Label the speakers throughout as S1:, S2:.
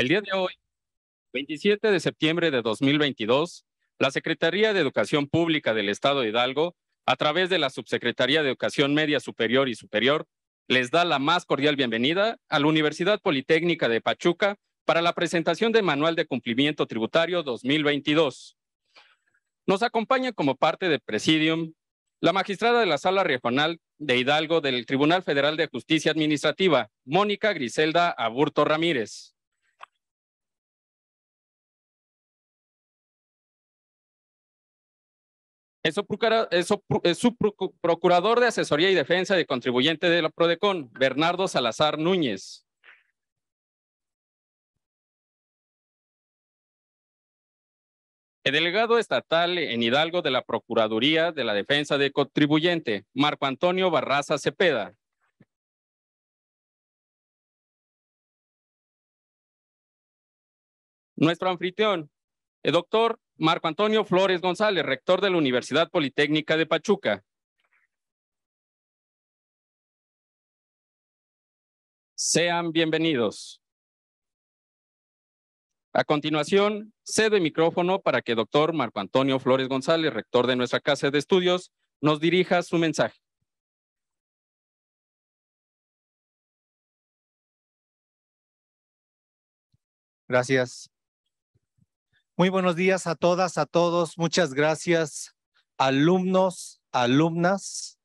S1: El día de hoy, 27 de septiembre de 2022, la Secretaría de
S2: Educación Pública del Estado de Hidalgo, a través de la Subsecretaría de Educación Media Superior y Superior, les da la más cordial bienvenida a la Universidad Politécnica de Pachuca para la presentación del Manual de Cumplimiento Tributario 2022. Nos acompaña como parte de Presidium la magistrada de la Sala Regional de Hidalgo del
S1: Tribunal Federal de Justicia Administrativa, Mónica Griselda Aburto Ramírez. Es, procurador de Asesoría y Defensa de Contribuyente de la PRODECON, Bernardo Salazar Núñez. El delegado estatal en
S2: Hidalgo de la Procuraduría de la Defensa de Contribuyente, Marco Antonio Barraza Cepeda.
S1: Nuestro anfitrión, el doctor Marco Antonio Flores González, rector de la Universidad Politécnica de Pachuca. Sean bienvenidos.
S2: A continuación, cede micrófono para que el doctor Marco Antonio Flores González,
S1: rector de nuestra Casa de Estudios, nos dirija su mensaje. Gracias, muy buenos días a todas, a todos. Muchas
S3: gracias, alumnos, alumnas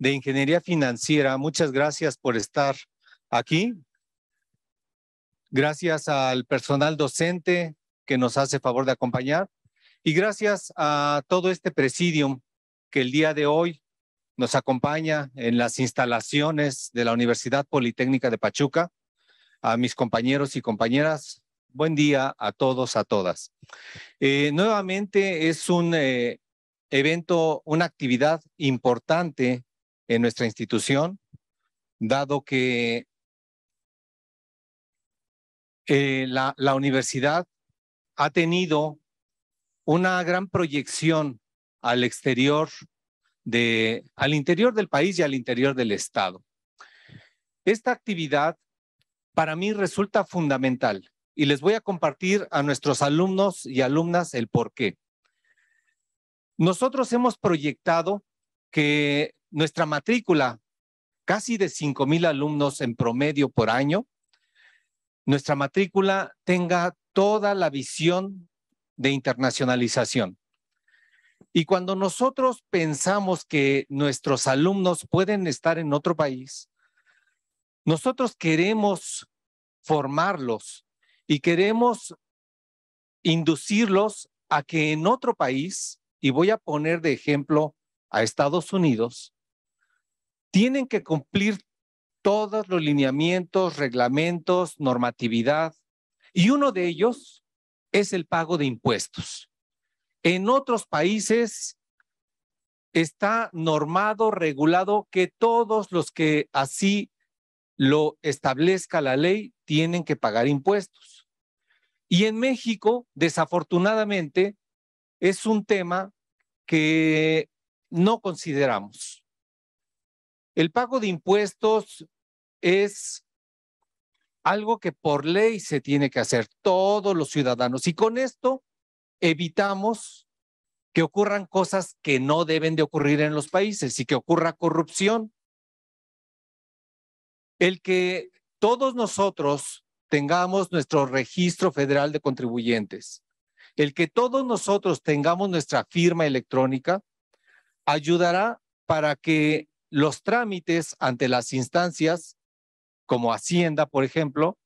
S3: de Ingeniería Financiera. Muchas gracias por estar aquí. Gracias al personal docente que nos hace favor de acompañar. Y gracias a todo este presidium que el día de hoy nos acompaña en las instalaciones de la Universidad Politécnica de Pachuca, a mis compañeros y compañeras Buen día a todos, a todas. Eh, nuevamente es un eh, evento, una actividad importante en nuestra institución, dado que eh, la, la universidad ha tenido una gran proyección al exterior de, al interior del país y al interior del Estado. Esta actividad para mí resulta fundamental y les voy a compartir a nuestros alumnos y alumnas el por qué. Nosotros hemos proyectado que nuestra matrícula, casi de 5.000 alumnos en promedio por año, nuestra matrícula tenga toda la visión de internacionalización. Y cuando nosotros pensamos que nuestros alumnos pueden estar en otro país, nosotros queremos formarlos y queremos inducirlos a que en otro país, y voy a poner de ejemplo a Estados Unidos, tienen que cumplir todos los lineamientos, reglamentos, normatividad, y uno de ellos es el pago de impuestos. En otros países está normado, regulado, que todos los que así lo establezca la ley tienen que pagar impuestos. Y en México, desafortunadamente, es un tema que no consideramos. El pago de impuestos es algo que por ley se tiene que hacer todos los ciudadanos. Y con esto evitamos que ocurran cosas que no deben de ocurrir en los países y que ocurra corrupción. El que todos nosotros tengamos nuestro registro federal de contribuyentes. El que todos nosotros tengamos nuestra firma electrónica ayudará para que los trámites ante las instancias, como Hacienda, por ejemplo,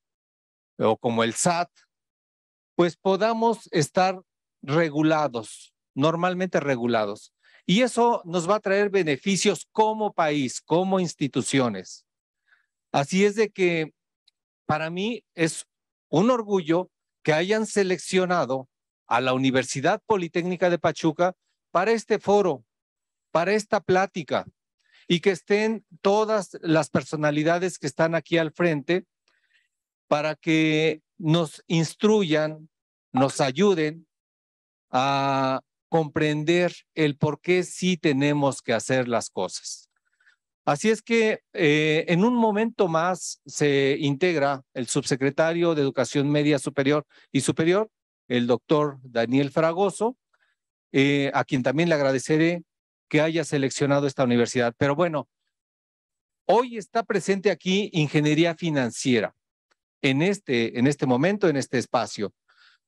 S3: o como el SAT, pues podamos estar regulados, normalmente regulados. Y eso nos va a traer beneficios como país, como instituciones. Así es de que para mí es un orgullo que hayan seleccionado a la Universidad Politécnica de Pachuca para este foro, para esta plática, y que estén todas las personalidades que están aquí al frente para que nos instruyan, nos ayuden a comprender el por qué sí tenemos que hacer las cosas. Así es que eh, en un momento más se integra el subsecretario de Educación Media Superior y Superior, el doctor Daniel Fragoso, eh, a quien también le agradeceré que haya seleccionado esta universidad. Pero bueno, hoy está presente aquí ingeniería financiera en este, en este momento, en este espacio,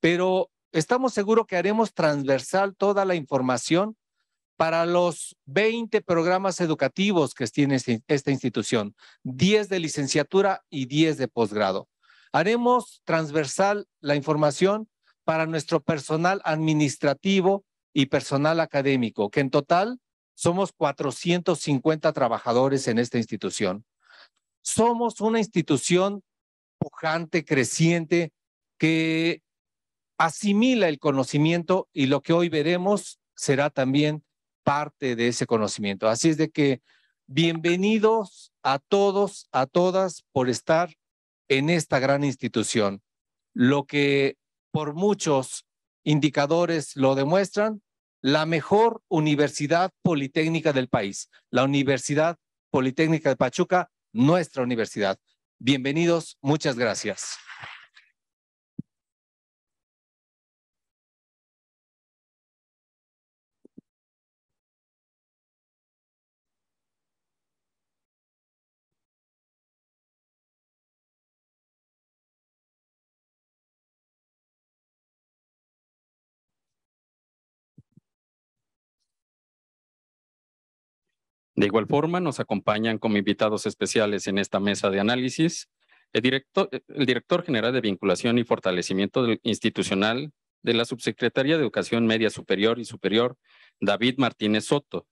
S3: pero estamos seguros que haremos transversal toda la información para los 20 programas educativos que tiene este, esta institución, 10 de licenciatura y 10 de posgrado. Haremos transversal la información para nuestro personal administrativo y personal académico, que en total somos 450 trabajadores en esta institución. Somos una institución pujante, creciente, que asimila el conocimiento y lo que hoy veremos será también parte de ese conocimiento. Así es de que bienvenidos a todos, a todas, por estar en esta gran institución. Lo que por muchos indicadores lo demuestran, la mejor universidad politécnica del país, la Universidad Politécnica de
S1: Pachuca, nuestra universidad. Bienvenidos, muchas gracias. De igual forma, nos acompañan como invitados
S2: especiales en esta mesa de análisis el eh, director, general de vinculación y fortalecimiento institucional de la Subsecretaría de Educación Media Superior y Superior,
S1: David Martínez Soto,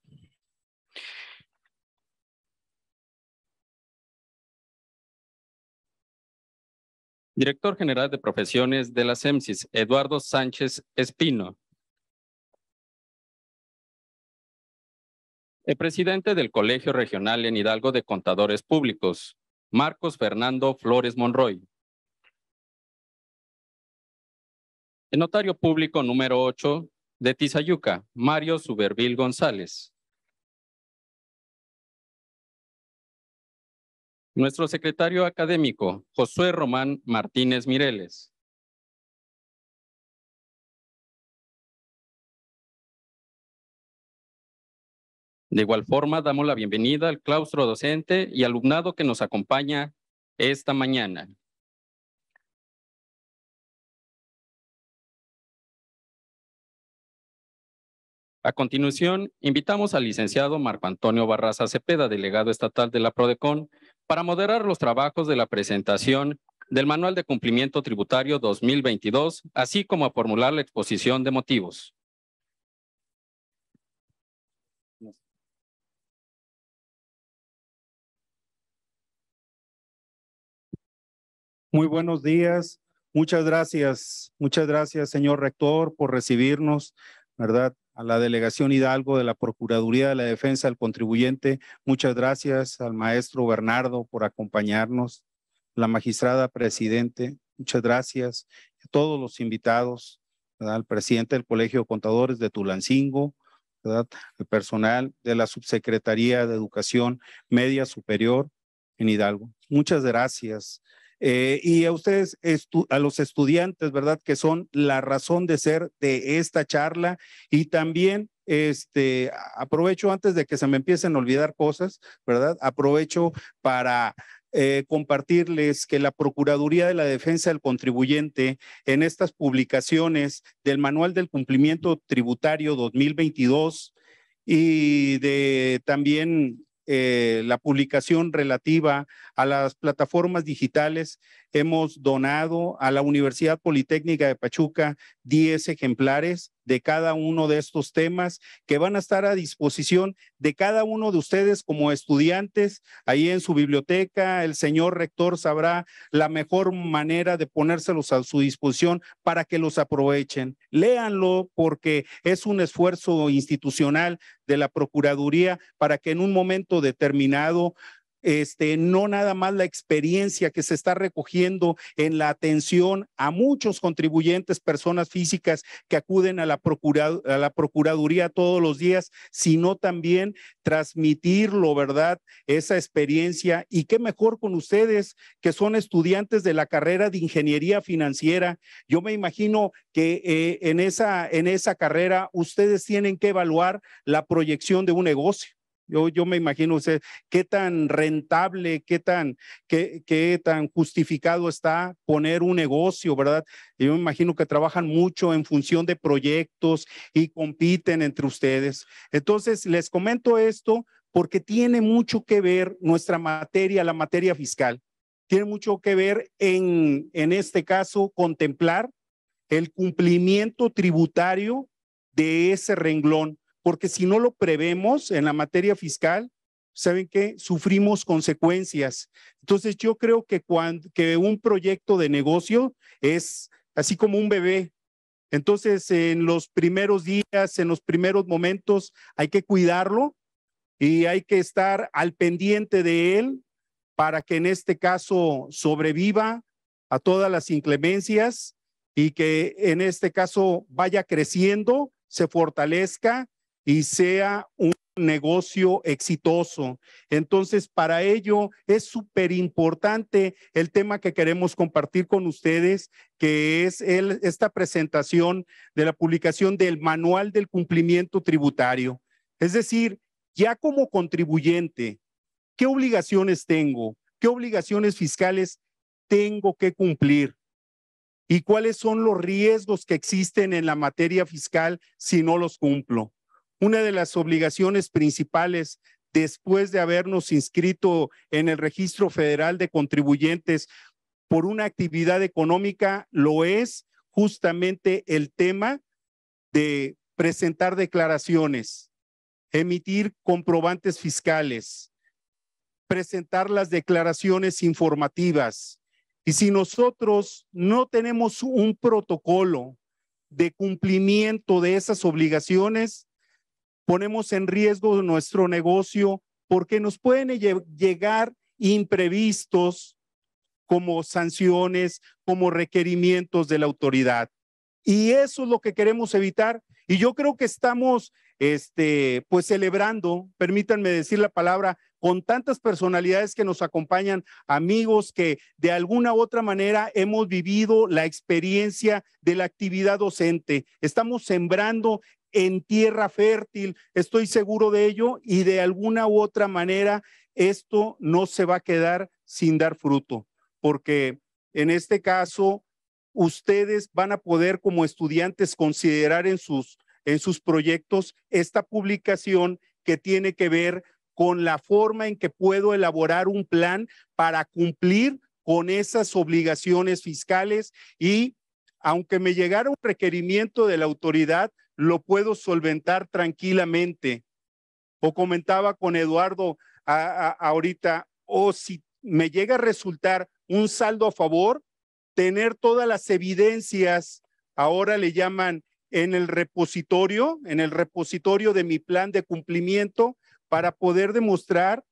S1: Director General de Profesiones de la CEMSIS, Eduardo Sánchez Espino.
S2: El presidente del Colegio Regional en Hidalgo de Contadores Públicos, Marcos Fernando Flores Monroy.
S1: El notario público número 8 de Tizayuca, Mario Subervil González. Nuestro secretario académico, Josué Román Martínez Mireles. De igual forma, damos la bienvenida al claustro docente y alumnado que nos acompaña esta mañana. A continuación, invitamos al licenciado Marco Antonio Barraza Cepeda, delegado estatal de la PRODECON,
S2: para moderar los trabajos de la presentación del Manual de Cumplimiento Tributario 2022, así como a formular la exposición de motivos.
S1: Muy buenos días. Muchas
S4: gracias. Muchas gracias, señor rector, por recibirnos, ¿verdad? A la delegación Hidalgo de la Procuraduría de la Defensa del Contribuyente. Muchas gracias al maestro Bernardo por acompañarnos, la magistrada presidente. Muchas gracias a todos los invitados, ¿verdad? al presidente del Colegio de Contadores de Tulancingo, ¿verdad? el personal de la Subsecretaría de Educación Media Superior en Hidalgo. Muchas gracias. Eh, y a ustedes, a los estudiantes, ¿verdad? Que son la razón de ser de esta charla y también este, aprovecho antes de que se me empiecen a olvidar cosas, ¿verdad? Aprovecho para eh, compartirles que la Procuraduría de la Defensa del Contribuyente en estas publicaciones del Manual del Cumplimiento Tributario 2022 y de también eh, la publicación relativa a las plataformas digitales. Hemos donado a la Universidad Politécnica de Pachuca 10 ejemplares de cada uno de estos temas que van a estar a disposición de cada uno de ustedes como estudiantes ahí en su biblioteca. El señor rector sabrá la mejor manera de ponérselos a su disposición para que los aprovechen. Léanlo porque es un esfuerzo institucional de la Procuraduría para que en un momento determinado este, no nada más la experiencia que se está recogiendo en la atención a muchos contribuyentes, personas físicas que acuden a la, Procuraduría todos los días, sino también transmitirlo, ¿verdad? Esa experiencia. Y qué mejor con ustedes que son estudiantes de la carrera de Ingeniería Financiera. Yo me imagino que eh, en, esa, en esa carrera ustedes tienen que evaluar la proyección de un negocio yo, me imagino usted qué tan rentable, qué tan, qué, qué tan justificado está poner un negocio, ¿verdad? Yo me imagino que trabajan mucho en función de proyectos y compiten entre ustedes. Entonces, les comento esto porque tiene mucho que ver nuestra materia, la materia fiscal. Tiene mucho que ver en, en este caso, contemplar el cumplimiento tributario de ese renglón porque si no lo prevemos en la materia fiscal, ¿saben qué? Sufrimos consecuencias. Entonces yo creo que, cuando, que un proyecto de negocio es así como un bebé. Entonces en los primeros días, en los primeros momentos, hay que cuidarlo y hay que estar al pendiente de él para que en este caso sobreviva a todas las inclemencias y que en este caso vaya creciendo, se fortalezca y sea un negocio exitoso. Entonces, para ello es súper importante el tema que queremos compartir con ustedes, que es esta presentación de la publicación del Manual del Cumplimiento Tributario. Es decir, ya como contribuyente, ¿qué obligaciones tengo? ¿Qué obligaciones fiscales tengo que cumplir? ¿Y cuáles son los riesgos que existen en la materia fiscal si no los cumplo? Una de las obligaciones principales después de habernos inscrito en el Registro Federal de Contribuyentes por una actividad económica lo es justamente el tema de presentar declaraciones, emitir comprobantes fiscales, presentar las declaraciones informativas. Y si nosotros no tenemos un protocolo de cumplimiento de esas obligaciones, ponemos en riesgo nuestro negocio porque nos pueden llegar imprevistos como sanciones, como requerimientos de la autoridad. Y eso es lo que queremos evitar. Y yo creo que estamos, este, pues celebrando, permítanme decir la palabra, con tantas personalidades que nos acompañan, amigos que de alguna u otra manera hemos vivido la experiencia de la actividad docente. Estamos sembrando en tierra fértil, estoy seguro de ello y de alguna u otra manera esto no se va a quedar sin dar fruto, porque en este caso ustedes van a poder como estudiantes considerar en sus, en sus proyectos esta publicación que tiene que ver con la forma en que puedo elaborar un plan para cumplir con esas obligaciones fiscales y aunque me llegara un requerimiento de la autoridad, lo puedo solventar tranquilamente. O comentaba con Eduardo ahorita, o si me llega a resultar un saldo a favor, tener todas las evidencias, ahora le llaman en el repositorio, en el repositorio de mi plan de cumplimiento, para poder demostrar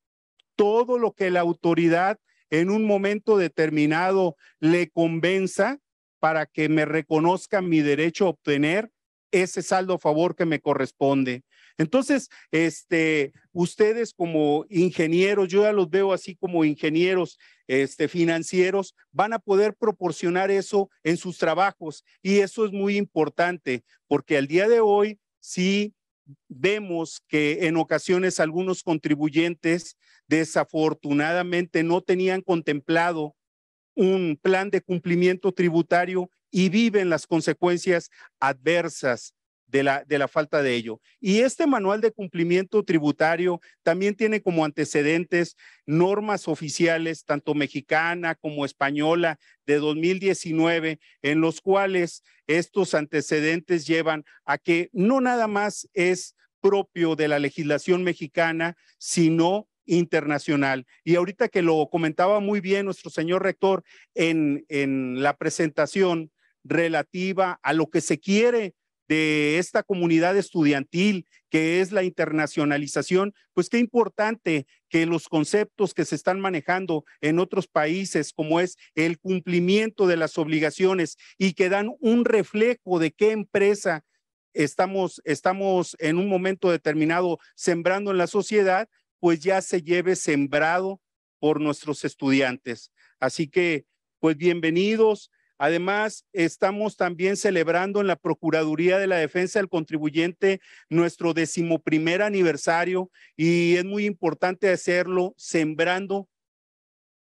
S4: todo lo que la autoridad en un momento determinado le convenza para que me reconozca mi derecho a obtener ese saldo a favor que me corresponde. Entonces, este, ustedes como ingenieros, yo ya los veo así como ingenieros este, financieros, van a poder proporcionar eso en sus trabajos y eso es muy importante porque al día de hoy sí vemos que en ocasiones algunos contribuyentes desafortunadamente no tenían contemplado un plan de cumplimiento tributario y viven las consecuencias adversas de la, de la falta de ello. Y este manual de cumplimiento tributario también tiene como antecedentes normas oficiales, tanto mexicana como española, de 2019, en los cuales estos antecedentes llevan a que no nada más es propio de la legislación mexicana, sino internacional. Y ahorita que lo comentaba muy bien nuestro señor rector en, en la presentación, relativa a lo que se quiere de esta comunidad estudiantil, que es la internacionalización, pues qué importante que los conceptos que se están manejando en otros países, como es el cumplimiento de las obligaciones y que dan un reflejo de qué empresa estamos, estamos en un momento determinado sembrando en la sociedad, pues ya se lleve sembrado por nuestros estudiantes. Así que, pues bienvenidos, Además, estamos también celebrando en la Procuraduría de la Defensa del Contribuyente nuestro decimoprimer aniversario y es muy importante hacerlo sembrando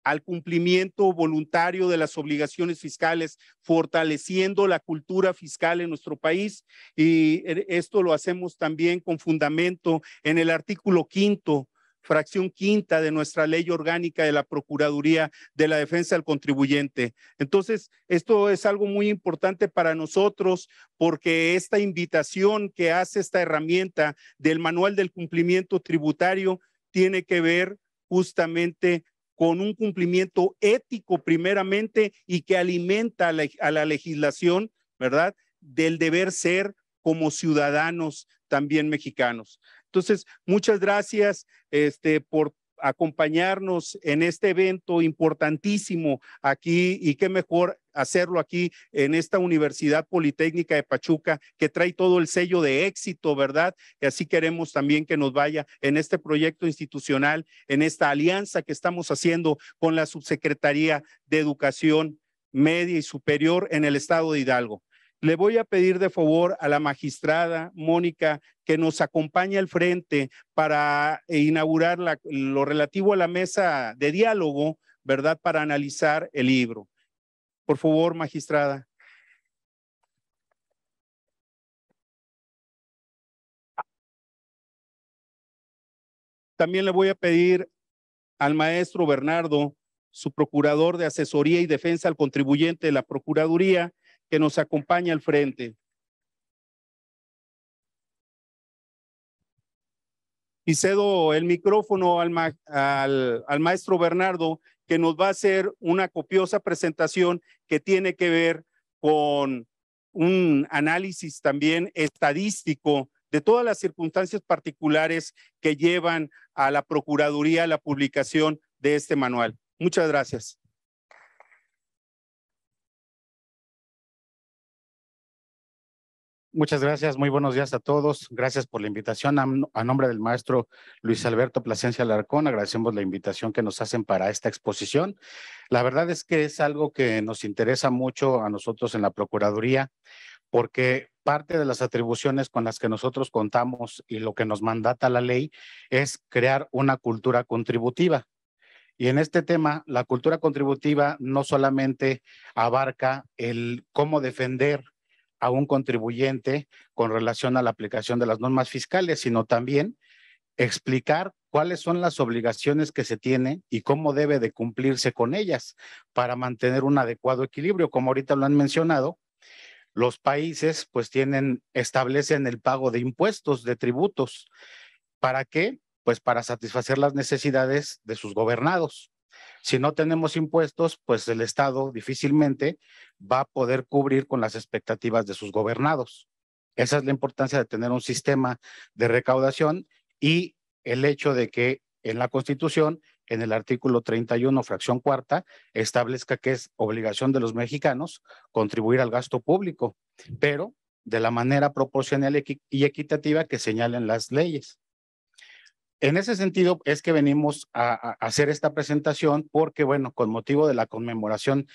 S4: al cumplimiento voluntario de las obligaciones fiscales, fortaleciendo la cultura fiscal en nuestro país. Y eh, esto lo hacemos también con fundamento en el artículo quinto fracción quinta de nuestra ley orgánica de la Procuraduría de la Defensa del Contribuyente. Entonces, esto es algo muy importante para nosotros porque esta invitación que hace esta herramienta del Manual del Cumplimiento Tributario tiene que ver justamente con un cumplimiento ético primeramente y que alimenta a la, a la legislación, ¿verdad? Del deber ser como ciudadanos también mexicanos. Entonces, muchas gracias este, por acompañarnos en este evento importantísimo aquí y qué mejor hacerlo aquí en esta Universidad Politécnica de Pachuca que trae todo el sello de éxito, ¿verdad? Y así queremos también que nos vaya en este proyecto institucional, en esta alianza que estamos haciendo con la Subsecretaría de Educación Media y Superior en el Estado de Hidalgo. Le voy a pedir de favor a la magistrada Mónica que nos acompañe al frente para inaugurar lo relativo a la mesa de diálogo, ¿verdad? Para analizar el libro. Por favor, magistrada.
S1: También le voy a pedir al maestro
S4: Bernardo, su procurador de asesoría y defensa al contribuyente de la Procuraduría, que nos acompaña al frente. Y cedo el micrófono al, maestro Bernardo, que nos va a hacer una copiosa presentación que tiene que ver con un análisis también estadístico de todas las circunstancias particulares que llevan a la Procuraduría a la publicación de este
S1: manual. Muchas gracias. Muchas gracias, muy buenos días a todos. Gracias por la invitación.
S5: A, nombre del maestro Luis Alberto Plasencia Alarcón, agradecemos la invitación que nos hacen para esta exposición. La verdad es que es algo que nos interesa mucho a nosotros en la Procuraduría, porque parte de las atribuciones con las que nosotros contamos y lo que nos mandata la ley es crear una cultura contributiva. Y en este tema, la cultura contributiva no solamente abarca el cómo defender a un contribuyente con relación a la aplicación de las normas fiscales, sino también explicar cuáles son las obligaciones que se tiene y cómo debe de cumplirse con ellas para mantener un adecuado equilibrio. Como ahorita lo han mencionado, los países pues tienen, establecen el pago de impuestos, de tributos. ¿Para qué? Pues para satisfacer las necesidades de sus gobernados. Si no tenemos impuestos, pues el Estado difícilmente va a poder cubrir con las expectativas de sus gobernados. Esa es la importancia de tener un sistema de recaudación y el hecho de que en la Constitución, en el artículo 31, fracción cuarta, establezca que es obligación de los mexicanos contribuir al gasto público, pero de la manera proporcional y equitativa que señalen las leyes. En ese sentido es que venimos a, hacer esta presentación porque, bueno, con motivo de la conmemoración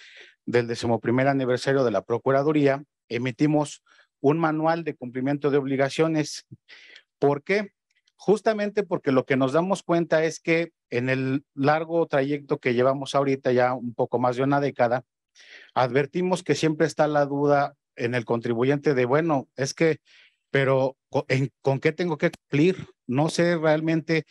S5: del decimoprimer aniversario de la Procuraduría, emitimos un manual de cumplimiento de obligaciones. ¿Por qué? Justamente porque lo que nos damos cuenta es que en el largo trayecto que llevamos ahorita, ya un poco más de una década, advertimos que siempre está la duda en el contribuyente de, bueno, es que pero ¿con, qué tengo que cumplir? No sé realmente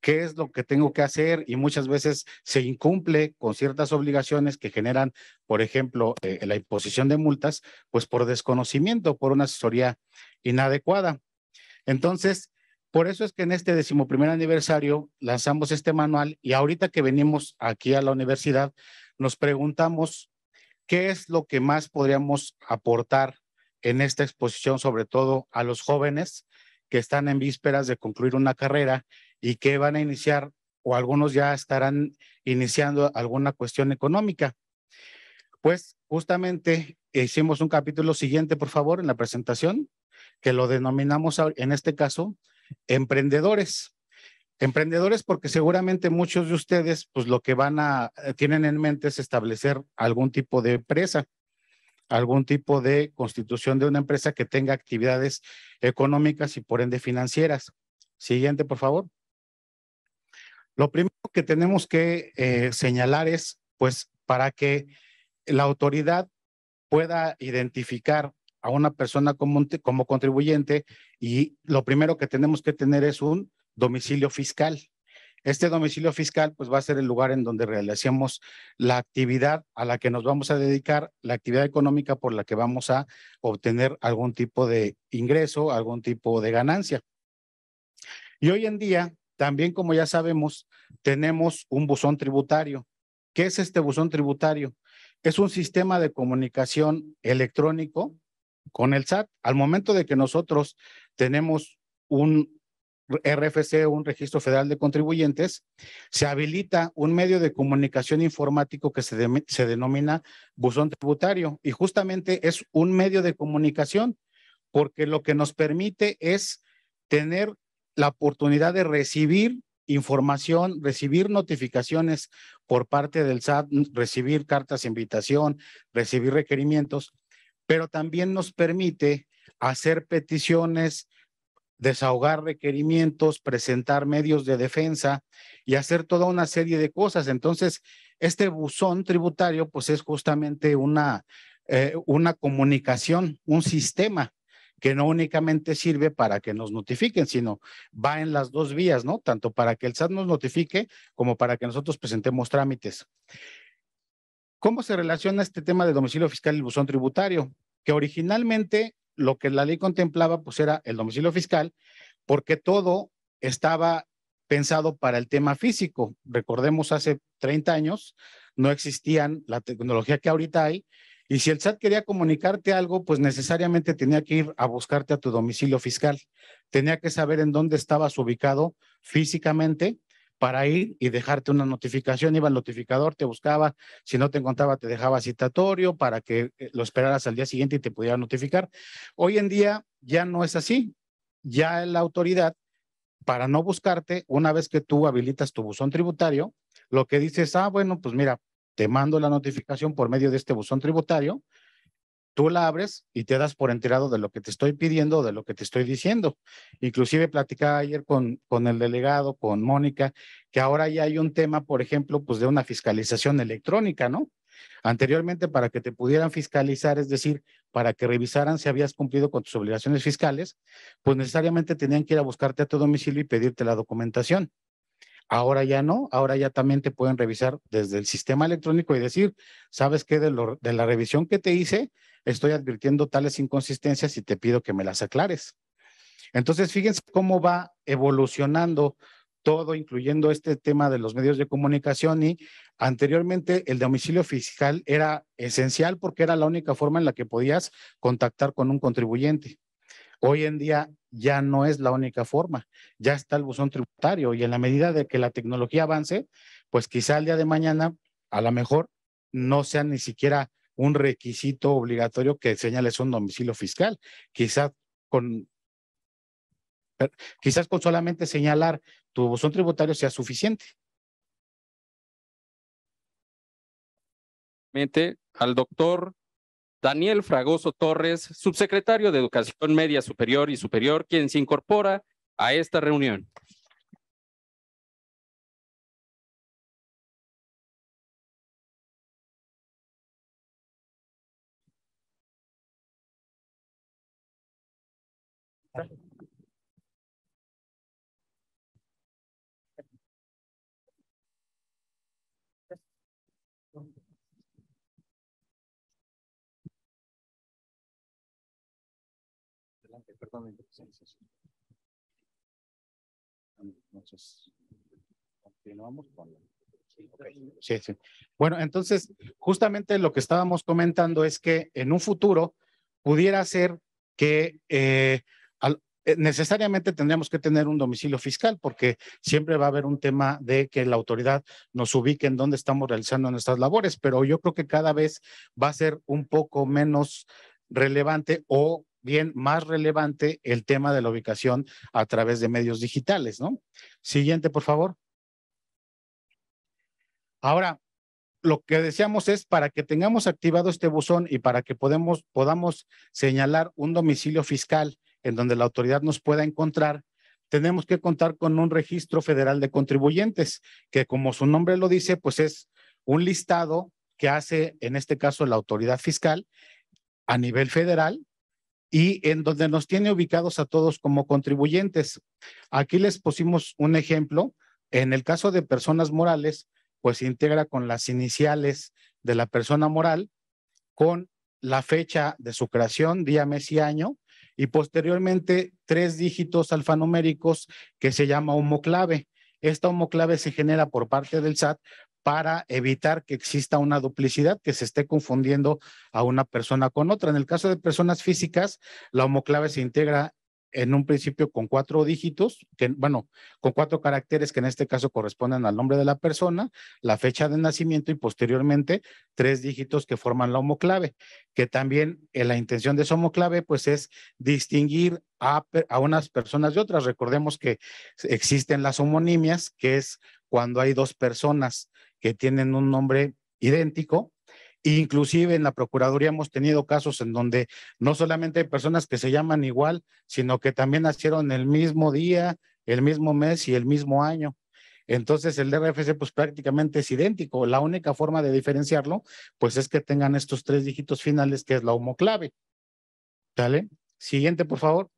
S5: qué es lo que tengo que hacer y muchas veces se incumple con ciertas obligaciones que generan, por ejemplo, eh, la imposición de multas, pues por desconocimiento, por una asesoría inadecuada. Entonces, por eso es que en este decimoprimer aniversario lanzamos este manual y ahorita que venimos aquí a la universidad, nos preguntamos qué es lo que más podríamos aportar en esta exposición, sobre todo a los jóvenes que están en vísperas de concluir una carrera y que van a iniciar o algunos ya estarán iniciando alguna cuestión económica. Pues justamente hicimos un capítulo siguiente, por favor, en la presentación, que lo denominamos en este caso emprendedores. Emprendedores porque seguramente muchos de ustedes, pues lo que van a, eh, tienen en mente es establecer algún tipo de empresa algún tipo de constitución de una empresa que tenga actividades económicas y por ende financieras. Siguiente, por favor. Lo primero que tenemos que eh, señalar es, pues, para que la autoridad pueda identificar a una persona como contribuyente y lo primero que tenemos que tener es un domicilio fiscal. Este domicilio fiscal pues, va a ser el lugar en donde realicemos la actividad a la que nos vamos a dedicar, la actividad económica por la que vamos a obtener algún tipo de ingreso, algún tipo de ganancia. Y hoy en día, también como ya sabemos, tenemos un buzón tributario. ¿Qué es este buzón tributario? Es un sistema de comunicación electrónico con el SAT. Al momento de que nosotros tenemos un, RFC, un registro federal de contribuyentes, se habilita un medio de comunicación informático que se, se, denomina buzón tributario y justamente es un medio de comunicación porque lo que nos permite es tener la oportunidad de recibir información, recibir notificaciones por parte del SAT, recibir cartas de invitación, recibir requerimientos, pero también nos permite hacer peticiones, desahogar requerimientos, presentar medios de defensa y hacer toda una serie de cosas. Entonces, este buzón tributario, pues es justamente una, eh, una comunicación, un sistema que no únicamente sirve para que nos notifiquen, sino va en las dos vías, ¿no? Tanto para que el SAT nos notifique como para que nosotros presentemos trámites. ¿Cómo se relaciona este tema de domicilio fiscal y buzón tributario? Que originalmente lo que la ley contemplaba pues era el domicilio fiscal, porque todo estaba pensado para el tema físico. Recordemos, hace 30 años no existían la tecnología que ahorita hay, y si el SAT quería comunicarte algo, pues necesariamente tenía que ir a buscarte a tu domicilio fiscal, tenía que saber en dónde estabas ubicado físicamente para ir y dejarte una notificación, iba el notificador, te buscaba, si no te encontraba te dejaba citatorio para que eh, lo esperaras al día siguiente y te pudiera notificar. Hoy en día ya no es así, ya la autoridad, para no buscarte, una vez que tú habilitas tu buzón tributario, lo que dices, ah, bueno, pues mira, te mando la notificación por medio de este buzón tributario, tú la abres y te das por enterado de lo que te estoy pidiendo, de lo que te estoy diciendo. Inclusive platicaba ayer con, con el delegado, con Mónica, que ahora ya hay un tema, por ejemplo, pues de una fiscalización electrónica, ¿no? Anteriormente, para que te pudieran fiscalizar, es decir, para que revisaran si habías cumplido con tus obligaciones fiscales, pues necesariamente tenían que ir a buscarte a tu domicilio y pedirte la documentación. Ahora ya no, ahora ya también te pueden revisar desde el sistema electrónico y decir, ¿sabes qué? De, la revisión que te hice, estoy advirtiendo tales inconsistencias y te pido que me las aclares. Entonces, fíjense cómo va evolucionando todo, incluyendo este tema de los medios de comunicación y anteriormente el domicilio fiscal era esencial porque era la única forma en la que podías contactar con un contribuyente. Hoy en día ya no es la única forma, ya está el buzón tributario y en la medida de que la tecnología avance, pues quizá el día de mañana, a lo mejor, no sea ni siquiera un requisito obligatorio que señales un domicilio fiscal. Quizás con, quizás con solamente señalar tu buzón tributario sea suficiente.
S2: Al doctor Daniel Fragoso Torres, subsecretario de Educación Media Superior y Superior, quien se incorpora a esta
S1: reunión. Pues,
S5: bueno, entonces, justamente lo que estábamos comentando es que en un futuro pudiera ser que eh, eh, necesariamente tendríamos que tener un domicilio fiscal porque siempre va a haber un tema de que la autoridad nos ubique en dónde estamos realizando nuestras labores, pero yo creo que cada vez va a ser un poco menos relevante o bien más relevante el tema de la ubicación a través de medios digitales, ¿no? Siguiente, por favor. Ahora, lo que deseamos es para que tengamos activado este buzón y para que podemos, podamos señalar un domicilio fiscal en donde la autoridad nos pueda encontrar, tenemos que contar con un registro federal de contribuyentes, que como su nombre lo dice, pues es un listado que hace, en este caso, la autoridad fiscal a nivel federal y en donde nos tiene ubicados a todos como contribuyentes. Aquí les pusimos un ejemplo. En el caso de personas morales, pues se integra con las iniciales de la persona moral, con la fecha de su creación, día, mes y año, y posteriormente tres dígitos alfanuméricos que se llama homoclave. Esta homoclave se genera por parte del SAT para evitar que exista una duplicidad, que se esté confundiendo a una persona con otra. En el caso de personas físicas, la homoclave se integra en un principio con cuatro dígitos, que, bueno, con cuatro caracteres que en este caso corresponden al nombre de la persona, la fecha de nacimiento y posteriormente tres dígitos que forman la homoclave, que también eh, la intención de esa homoclave pues es distinguir a, a unas personas de otras. Recordemos que existen las homonimias, que es cuando hay dos personas que tienen un nombre idéntico. Inclusive en la Procuraduría hemos tenido casos en donde no solamente hay personas que se llaman igual, sino que también nacieron el mismo día, el mismo mes y el mismo año. Entonces el DRFC pues prácticamente es idéntico. La única forma de diferenciarlo pues es que tengan estos tres dígitos finales que es la homoclave. ¿Sale? Siguiente, por favor.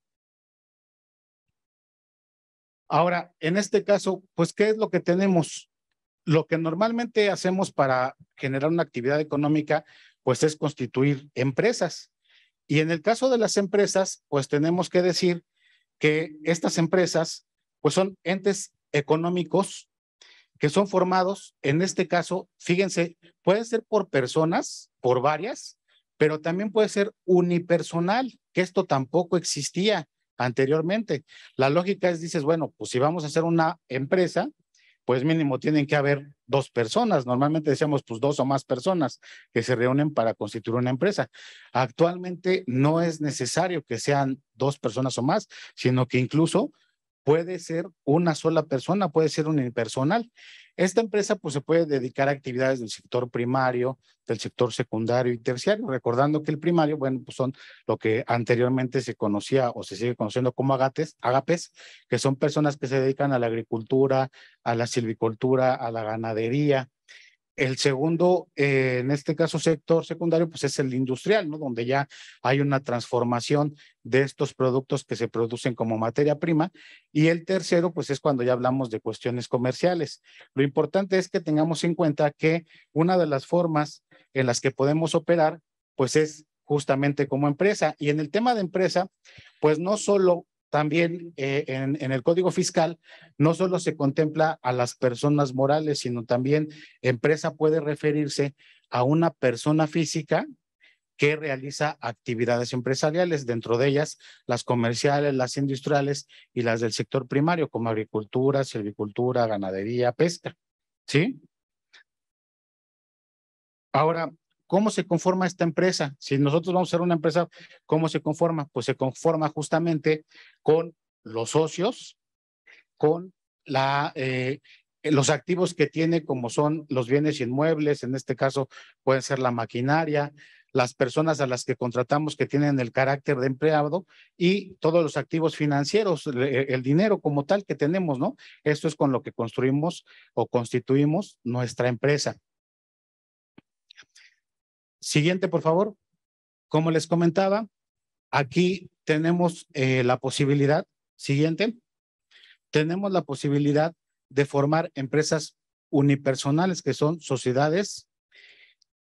S5: Ahora, en este caso, pues ¿qué es lo que tenemos? lo que normalmente hacemos para generar una actividad económica, pues es constituir empresas. Y en el caso de las empresas, pues tenemos que decir que estas empresas, pues son entes económicos que son formados, en este caso, fíjense, pueden ser por personas, por varias, pero también puede ser unipersonal, que esto tampoco existía anteriormente. La lógica es, dices, bueno, pues si vamos a hacer una empresa, pues mínimo tienen que haber dos personas. Normalmente decíamos, pues dos o más personas que se reúnen para constituir una empresa. Actualmente no es necesario que sean dos personas o más, sino que incluso puede ser una sola persona, puede ser un impersonal. Esta empresa pues, se puede dedicar a actividades del sector primario, del sector secundario y terciario, recordando que el primario, bueno, pues son lo que anteriormente se conocía o se sigue conociendo como agates, agapes, que son personas que se dedican a la agricultura, a la silvicultura, a la ganadería, el segundo, eh, en este caso, sector secundario, pues es el industrial, ¿no? Donde ya hay una transformación de estos productos que se producen como materia prima. Y el tercero, pues es cuando ya hablamos de cuestiones comerciales. Lo importante es que tengamos en cuenta que una de las formas en las que podemos operar, pues es justamente como empresa. Y en el tema de empresa, pues no solo también eh, en, el Código Fiscal no solo se contempla a las personas morales, sino también empresa puede referirse a una persona física que realiza actividades empresariales, dentro de ellas las comerciales, las industriales y las del sector primario, como agricultura, silvicultura, ganadería, pesca. ¿Sí? Ahora, ¿Cómo se conforma esta empresa? Si nosotros vamos a ser una empresa, ¿cómo se conforma? Pues se conforma justamente con los socios, con la, eh, los activos que tiene, como son los bienes inmuebles, en este caso pueden ser la maquinaria, las personas a las que contratamos que tienen el carácter de empleado y todos los activos financieros, el dinero como tal que tenemos, ¿no? Esto es con lo que construimos o constituimos nuestra empresa. Siguiente, por favor. Como les comentaba, aquí tenemos eh, la posibilidad, siguiente, tenemos la posibilidad de formar empresas unipersonales, que son sociedades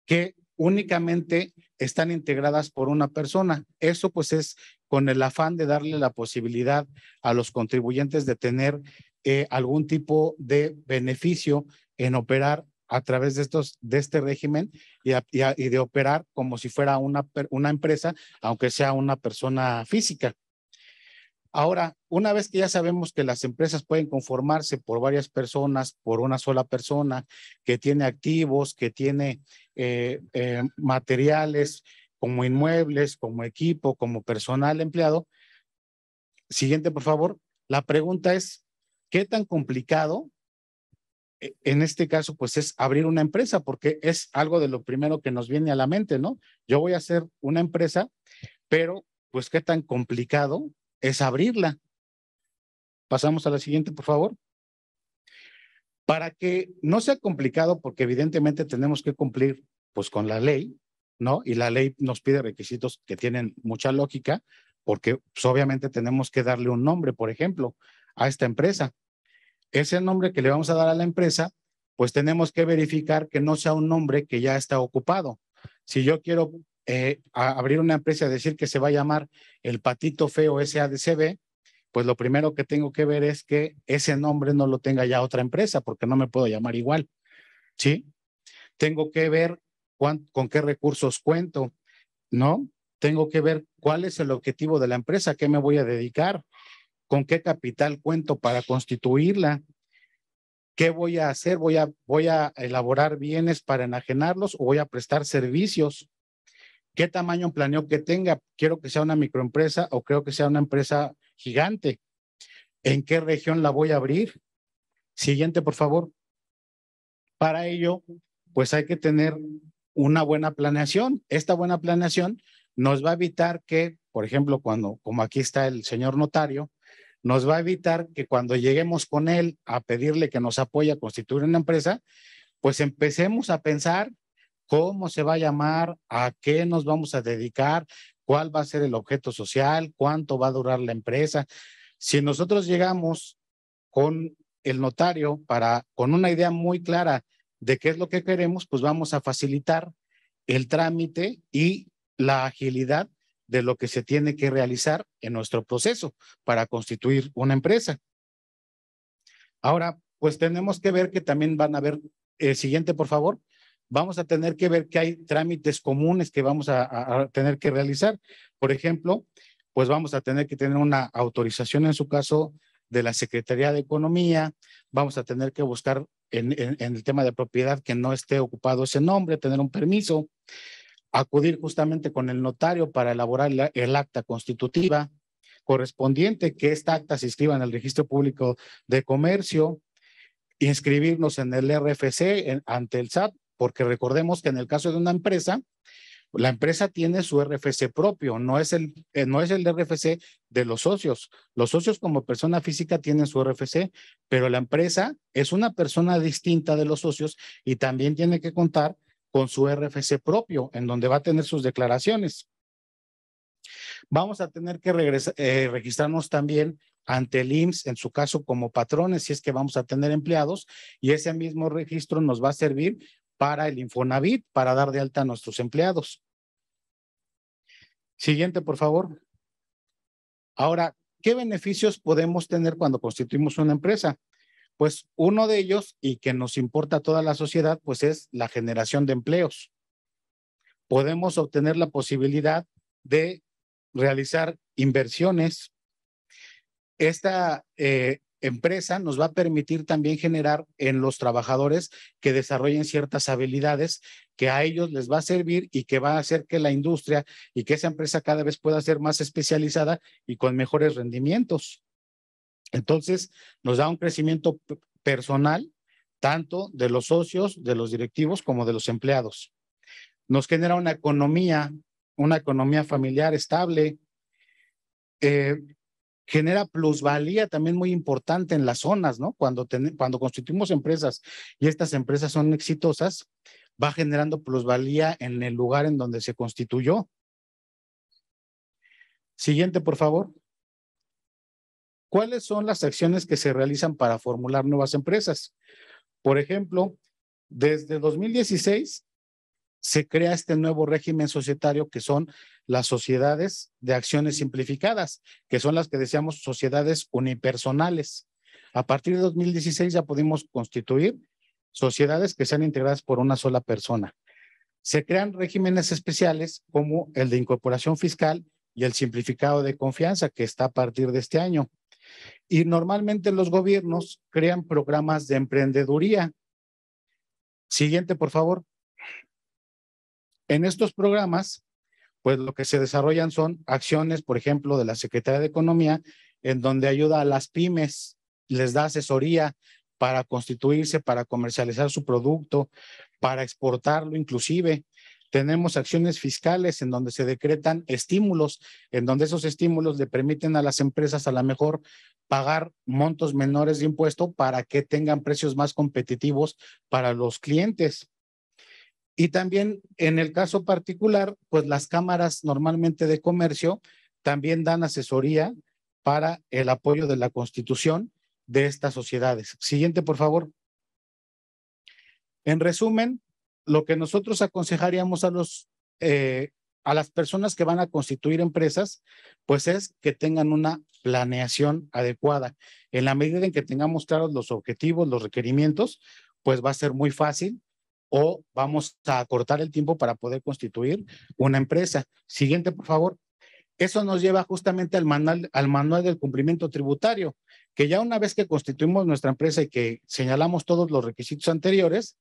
S5: que únicamente están integradas por una persona. Eso pues es con el afán de darle la posibilidad a los contribuyentes de tener eh, algún tipo de beneficio en operar a través de, estos, de este régimen y, de operar como si fuera una, una empresa, aunque sea una persona física. Ahora, una vez que ya sabemos que las empresas pueden conformarse por varias personas, por una sola persona, que tiene activos, que tiene eh, eh, materiales como inmuebles, como equipo, como personal empleado. Siguiente, por favor. La pregunta es, ¿qué tan complicado e, en este caso, pues es abrir una empresa, porque es algo de lo primero que nos viene a la mente, ¿no? Yo voy a hacer una empresa, pero pues qué tan complicado es abrirla. Pasamos a la siguiente, por favor. Para que no sea complicado, porque evidentemente tenemos que cumplir pues con la ley, ¿no? Y la ley nos pide requisitos que tienen mucha lógica, porque pues, obviamente tenemos que darle un nombre, por ejemplo, a esta empresa ese nombre que le vamos a dar a la empresa, pues tenemos que verificar que no sea un nombre que ya está ocupado. Si yo quiero eh, abrir una empresa y decir que se va a llamar el Patito Feo SADCB, pues lo primero que tengo que ver es que ese nombre no lo tenga ya otra empresa, porque no me puedo llamar igual. ¿Sí? Tengo que ver con qué recursos cuento, ¿no? Tengo que ver cuál es el objetivo de la empresa, qué me voy a dedicar, con qué capital cuento para constituirla, qué voy a hacer, voy a, voy a elaborar bienes para enajenarlos o voy a prestar servicios, qué tamaño planeo que tenga, quiero que sea una microempresa o creo que sea una empresa gigante, en qué región la voy a abrir. Siguiente, por favor. Para ello, pues hay que tener una buena planeación. Esta buena planeación nos va a evitar que, por ejemplo, cuando, como aquí está el señor notario, nos va a evitar que cuando lleguemos con él a pedirle que nos apoye a constituir una empresa, pues empecemos a pensar cómo se va a llamar, a qué nos vamos a dedicar, cuál va a ser el objeto social, cuánto va a durar la empresa. Si nosotros llegamos con el notario para con una idea muy clara de qué es lo que queremos, pues vamos a facilitar el trámite y la agilidad de lo que se tiene que realizar en nuestro proceso para constituir una empresa. Ahora, pues tenemos que ver que también van a ver el eh, siguiente por favor, vamos a tener que ver que hay trámites comunes que vamos a, tener que realizar. Por ejemplo, pues vamos a tener que tener una autorización en su caso de la Secretaría de Economía, vamos a tener que buscar en, el tema de propiedad que no esté ocupado ese nombre, tener un permiso acudir justamente con el notario para elaborar el acta constitutiva correspondiente, que esta acta se inscriba en el registro público de comercio, inscribirnos en el RFC ante el SAT, porque recordemos que en el caso de una empresa, la empresa tiene su RFC propio, no es el, eh, no es el RFC de los socios. Los socios como persona física tienen su RFC, pero la empresa es una persona distinta de los socios y también tiene que contar con su RFC propio, en donde va a tener sus declaraciones. Vamos a tener que eh, registrarnos también ante el IMSS, en su caso como patrones, si es que vamos a tener empleados, y ese mismo registro nos va a servir para el Infonavit, para dar de alta a nuestros empleados. Siguiente, por favor. Ahora, ¿qué beneficios podemos tener cuando constituimos una empresa? Pues uno de ellos, y que nos importa a toda la sociedad, pues es la generación de empleos. Podemos obtener la posibilidad de realizar inversiones. Esta eh, empresa nos va a permitir también generar en los trabajadores que desarrollen ciertas habilidades que a ellos les va a servir y que va a hacer que la industria y que esa empresa cada vez pueda ser más especializada y con mejores rendimientos. Entonces, nos da un crecimiento personal, tanto de los socios, de los directivos, como de los empleados. Nos genera una economía, una economía familiar estable. Eh, genera plusvalía también muy importante en las zonas, ¿no? Cuando, cuando constituimos empresas y estas empresas son exitosas, va generando plusvalía en el lugar en donde se constituyó. Siguiente, por favor. ¿Cuáles son las acciones que se realizan para formular nuevas empresas? Por ejemplo, desde 2016 se crea este nuevo régimen societario que son las sociedades de acciones simplificadas, que son las que decíamos sociedades unipersonales. A partir de 2016 ya pudimos constituir sociedades que sean integradas por una sola persona. Se crean regímenes especiales como el de incorporación fiscal y el simplificado de confianza que está a partir de este año. Y normalmente los gobiernos crean programas de emprendeduría. Siguiente, por favor. En estos programas, pues lo que se desarrollan son acciones, por ejemplo, de la Secretaría de Economía, en donde ayuda a las pymes, les da asesoría para constituirse, para comercializar su producto, para exportarlo inclusive. Tenemos acciones fiscales en donde se decretan estímulos, en donde esos estímulos le permiten a las empresas a la mejor pagar montos menores de impuesto para que tengan precios más competitivos para los clientes. Y también en el caso particular, pues las cámaras normalmente de comercio también dan asesoría para el apoyo de la constitución de estas sociedades. Siguiente, por favor. En resumen, lo que nosotros aconsejaríamos a los eh, a las personas que van a constituir empresas, pues es que tengan una planeación adecuada. En la medida en que tengamos claros los objetivos, los requerimientos, pues va a ser muy fácil o vamos a acortar el tiempo para poder constituir una empresa. Siguiente, por favor. Eso nos lleva justamente al manual, al manual del cumplimiento tributario, que ya una vez que constituimos nuestra empresa y que señalamos todos los requisitos anteriores,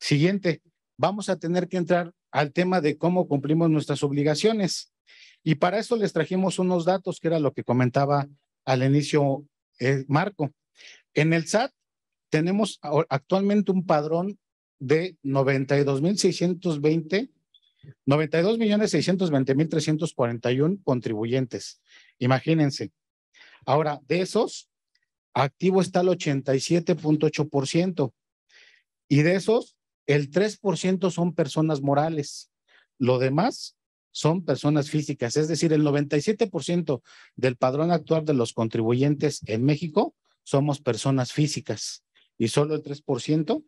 S5: siguiente, vamos a tener que entrar al tema de cómo cumplimos nuestras obligaciones. Y para eso les trajimos unos datos, que era lo que comentaba al inicio eh, Marco. En el SAT tenemos actualmente un padrón de 92.620, 92.620.341 contribuyentes. Imagínense. Ahora, de esos, activo está el 87.8%. Y de esos, el 3% son personas morales. Lo demás son personas físicas. Es decir, el 97% del padrón actual de los contribuyentes en México somos personas físicas y solo el 3%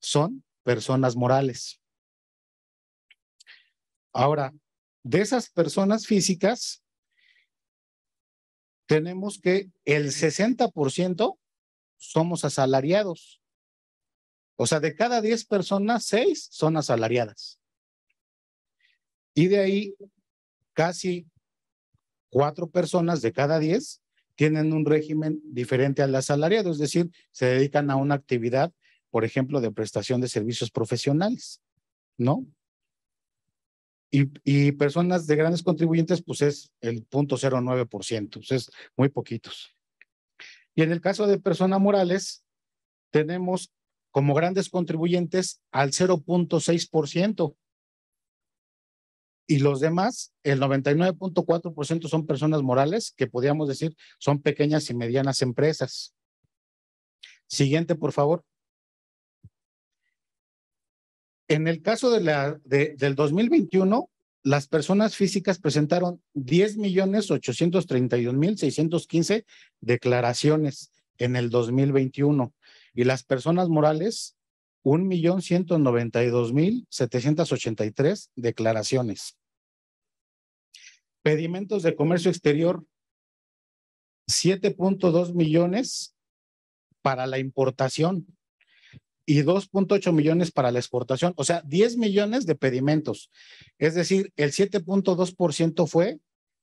S5: son personas morales. Ahora, de esas personas físicas, tenemos que el 60% somos asalariados o sea, de cada 10 personas, 6 son asalariadas. Y de ahí, casi 4 personas de cada 10 tienen un régimen diferente al asalariado, es decir, se dedican a una actividad, por ejemplo, de prestación de servicios profesionales, ¿no? Y, personas de grandes contribuyentes, pues es el 0.09%, ciento, pues, es muy poquitos. Y en el caso de personas morales, tenemos como grandes contribuyentes al 0.6%. Y los demás, el 99.4% son personas morales que podríamos decir son pequeñas y medianas empresas. Siguiente, por favor. En el caso de la, del 2021, las personas físicas presentaron 10.831.615 declaraciones en el 2021 y las personas morales, 1.192.783 declaraciones. Pedimentos de comercio exterior, 7.2 millones para la importación y 2.8 millones para la exportación, o sea, 10 millones de pedimentos. Es decir, el 7.2% fue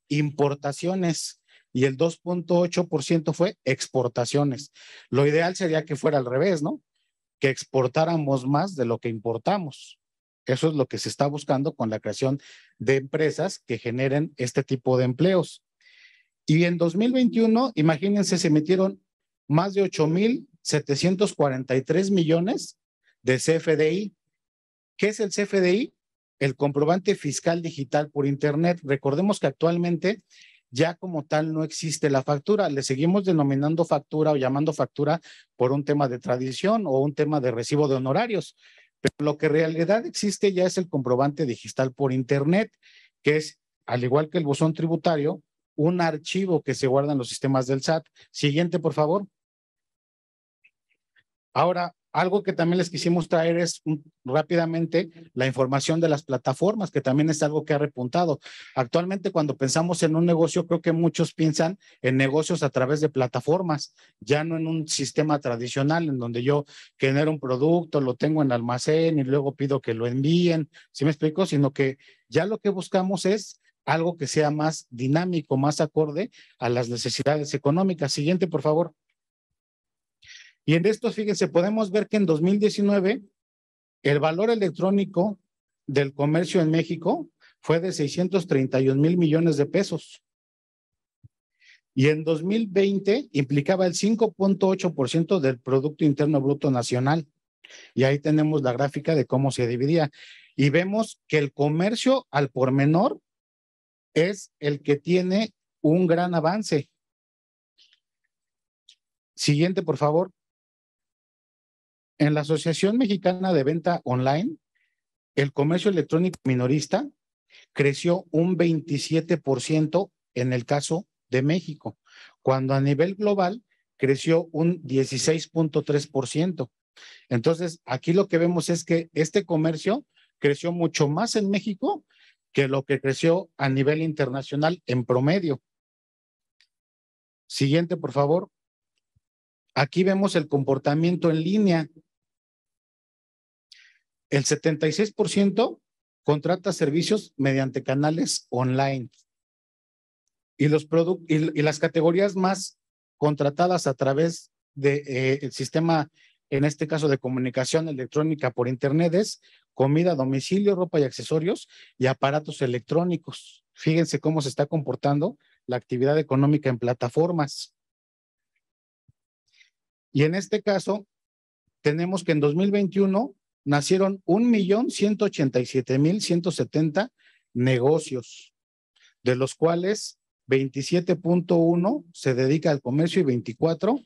S5: importaciones y el 2.8% fue exportaciones. Lo ideal sería que fuera al revés, ¿no? Que exportáramos más de lo que importamos. Eso es lo que se está buscando con la creación de empresas que generen este tipo de empleos. Y en 2021, imagínense, se metieron más de 8.743 millones de CFDI. ¿Qué es el CFDI? El comprobante fiscal digital por Internet. Recordemos que actualmente ya como tal no existe la factura. Le seguimos denominando factura o llamando factura por un tema de tradición o un tema de recibo de honorarios. Pero lo que en realidad existe ya es el comprobante digital por Internet, que es, al igual que el buzón tributario, un archivo que se guarda en los sistemas del SAT. Siguiente, por favor. Ahora, algo que también les quisimos traer es rápidamente la información de las plataformas, que también es algo que ha repuntado. Actualmente cuando pensamos en un negocio, creo que muchos piensan en negocios a través de plataformas, ya no en un sistema tradicional en donde yo genero un producto, lo tengo en almacén y luego pido que lo envíen, ¿sí me explico? Sino que ya lo que buscamos es algo que sea más dinámico, más acorde a las necesidades económicas. Siguiente, por favor. Y en estos, fíjense, podemos ver que en 2019 el valor electrónico del comercio en México fue de 631 mil millones de pesos. Y en 2020 implicaba el 5.8% del Producto Interno Bruto Nacional. Y ahí tenemos la gráfica de cómo se dividía. Y vemos que el comercio al por menor es el que tiene un gran avance. Siguiente, por favor. En la Asociación Mexicana de Venta Online, el comercio electrónico minorista creció un 27% en el caso de México, cuando a nivel global creció un 16.3%. Entonces, aquí lo que vemos es que este comercio creció mucho más en México que lo que creció a nivel internacional en promedio. Siguiente, por favor. Aquí vemos el comportamiento en línea el 76% contrata servicios mediante canales online. Y, los las categorías más contratadas a través del de, eh, sistema, en este caso de comunicación electrónica por Internet, es comida, domicilio, ropa y accesorios y aparatos electrónicos. Fíjense cómo se está comportando la actividad económica en plataformas. Y en este caso, tenemos que en 2021 nacieron 1.187.170 negocios, de los cuales 27.1 se dedica al comercio y 24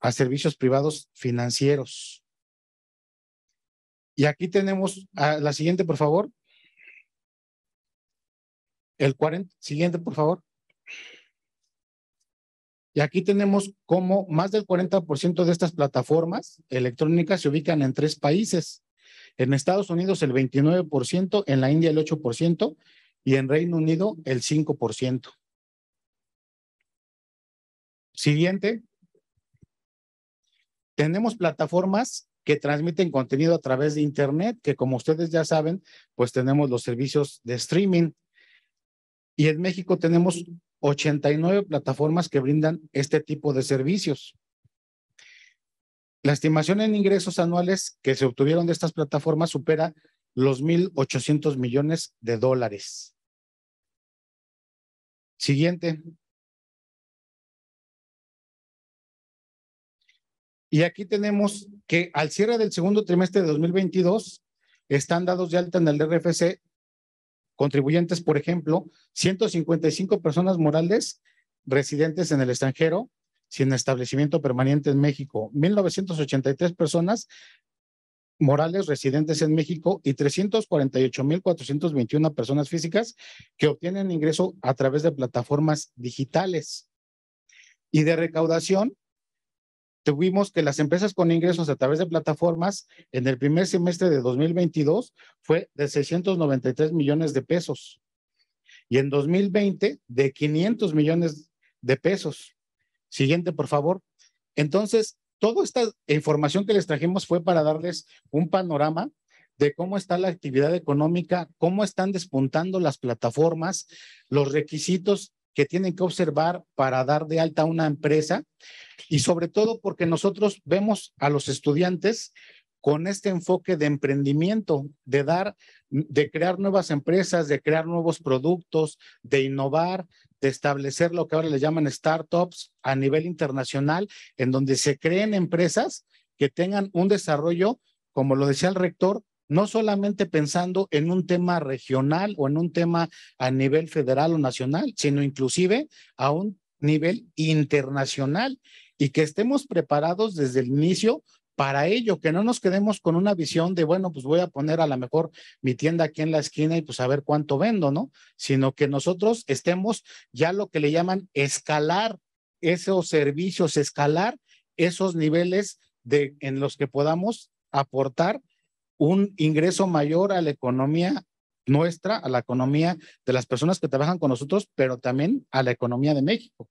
S5: a servicios privados financieros. Y aquí tenemos a la siguiente, por favor. El 40, siguiente, por favor. Y aquí tenemos como más del 40% de estas plataformas electrónicas se ubican en tres países, en Estados Unidos el 29%, en la India el 8% y en Reino Unido el 5%. Siguiente. Tenemos plataformas que transmiten contenido a través de Internet, que como ustedes ya saben, pues tenemos los servicios de streaming. Y en México tenemos 89 plataformas que brindan este tipo de servicios. La estimación en ingresos anuales que se obtuvieron de estas plataformas supera
S1: los 1.800 millones de dólares. Siguiente. Y aquí tenemos que al cierre del segundo trimestre de 2022 están
S5: dados de alta en el RFC contribuyentes, por ejemplo, 155 personas morales residentes en el extranjero, sin establecimiento permanente en México, 1983 personas morales residentes en México y 348.421 personas físicas que obtienen ingreso a través de plataformas digitales. Y de recaudación, tuvimos que las empresas con ingresos a través de plataformas en el primer semestre de 2022 fue de 693 millones de pesos y en 2020 de 500 millones de pesos. Siguiente, por favor. Entonces, toda esta información que les trajimos fue para darles un panorama de cómo está la actividad económica, cómo están despuntando las plataformas, los requisitos que tienen que observar para dar de alta una empresa y sobre todo porque nosotros vemos a los estudiantes con este enfoque de emprendimiento, de dar, de crear nuevas empresas, de crear nuevos productos, de innovar, de establecer lo que ahora le llaman startups a nivel internacional, en donde se creen empresas que tengan un desarrollo, como lo decía el rector, no solamente pensando en un tema regional o en un tema a nivel federal o nacional, sino inclusive a un nivel internacional y que estemos preparados desde el inicio para ello, que no nos quedemos con una visión de, bueno, pues voy a poner a lo mejor mi tienda aquí en la esquina y pues a ver cuánto vendo, ¿no? Sino que nosotros estemos ya lo que le llaman escalar esos servicios, escalar esos niveles de, en los que podamos aportar un ingreso mayor a la economía nuestra, a la economía de las personas que trabajan con nosotros, pero también
S1: a la economía de México.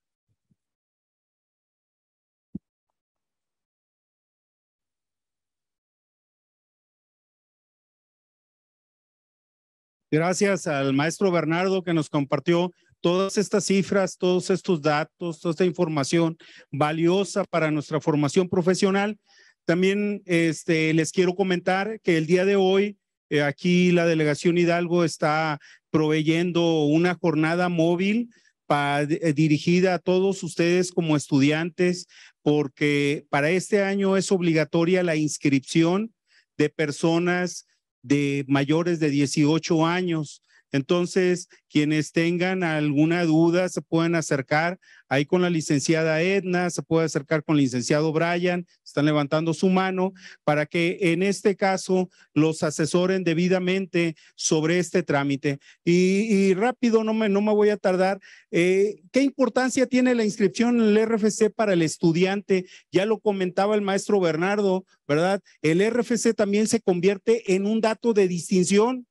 S1: Gracias al maestro Bernardo que nos compartió todas estas
S4: cifras, todos estos datos, toda esta información valiosa para nuestra formación profesional. También este, les quiero comentar que el día de hoy eh, aquí la delegación Hidalgo está proveyendo una jornada móvil eh, dirigida a todos ustedes como estudiantes, porque para este año es obligatoria la inscripción de personas de mayores de 18 años entonces, quienes tengan alguna duda se pueden acercar ahí con la licenciada Edna, se puede acercar con el licenciado Brian, están levantando su mano para que en este caso los asesoren debidamente sobre este trámite. Y, rápido, no me, no me voy a tardar. Eh, ¿Qué importancia tiene la inscripción en el RFC para el estudiante? Ya lo comentaba el maestro Bernardo, ¿verdad? El RFC también se convierte en un dato de distinción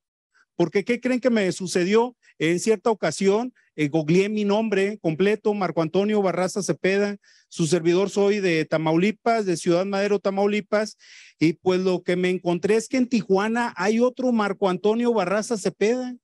S4: porque, ¿qué creen que me sucedió? En cierta ocasión, eh, googleé mi nombre completo, Marco Antonio Barraza Cepeda, su servidor soy de Tamaulipas, de Ciudad Madero, Tamaulipas, y pues lo que me encontré es que en Tijuana hay otro Marco Antonio Barraza Cepeda.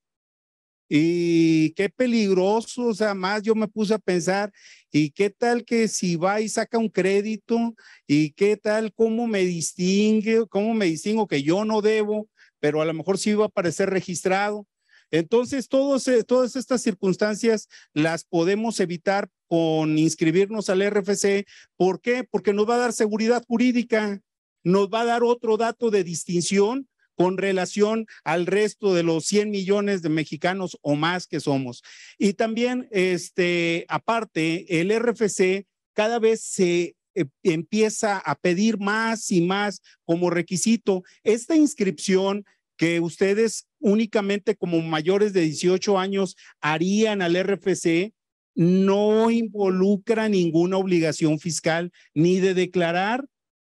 S4: Y qué peligroso, o sea, más yo me puse a pensar, ¿y qué tal que si va y saca un crédito? ¿Y qué tal cómo me distingue, cómo me distingo que yo no debo? pero a lo mejor sí iba a aparecer registrado. Entonces, eh, todas estas circunstancias las podemos evitar con inscribirnos al RFC. ¿Por qué? Porque nos va a dar seguridad jurídica, nos va a dar otro dato de distinción con relación al resto de los 100 millones de mexicanos o más que somos. Y también, este, aparte, el RFC cada vez se eh, empieza a pedir más y más como requisito. Esta inscripción que ustedes únicamente como mayores de 18 años harían al RFC no involucra ninguna obligación fiscal ni de declarar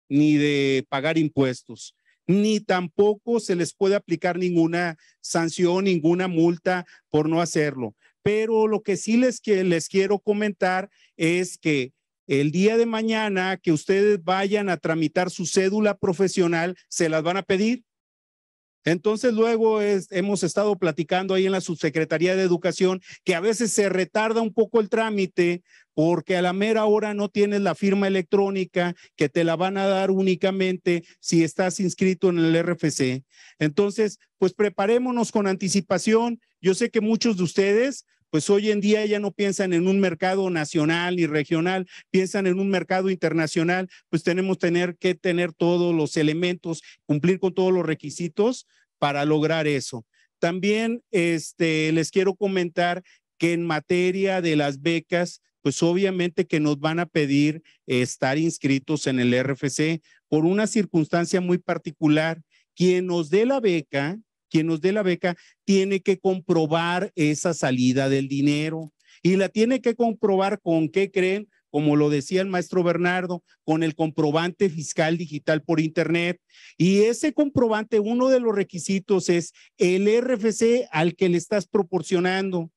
S4: ni de pagar impuestos, ni tampoco se les puede aplicar ninguna sanción, ninguna multa por no hacerlo. Pero lo que sí les, que les quiero comentar es que el día de mañana que ustedes vayan a tramitar su cédula profesional, se las van a pedir. Entonces luego hemos estado platicando ahí en la Subsecretaría de Educación que a veces se retarda un poco el trámite porque a la mera hora no tienes la firma electrónica que te la van a dar únicamente si estás inscrito en el RFC. Entonces, pues preparémonos con anticipación. Yo sé que muchos de ustedes pues hoy en día ya no piensan en un mercado nacional y regional, piensan en un mercado internacional, pues tenemos que tener todos los elementos, cumplir con todos los requisitos para lograr eso. También este, les quiero comentar que en materia de las becas, pues obviamente que nos van a pedir estar inscritos en el RFC por una circunstancia muy particular. Quien nos dé la beca quien nos dé la beca tiene que comprobar esa salida del dinero y la tiene que comprobar con qué creen, como lo decía el maestro Bernardo, con el comprobante fiscal digital por Internet. Y ese comprobante, uno de los requisitos es el RFC al que le estás proporcionando.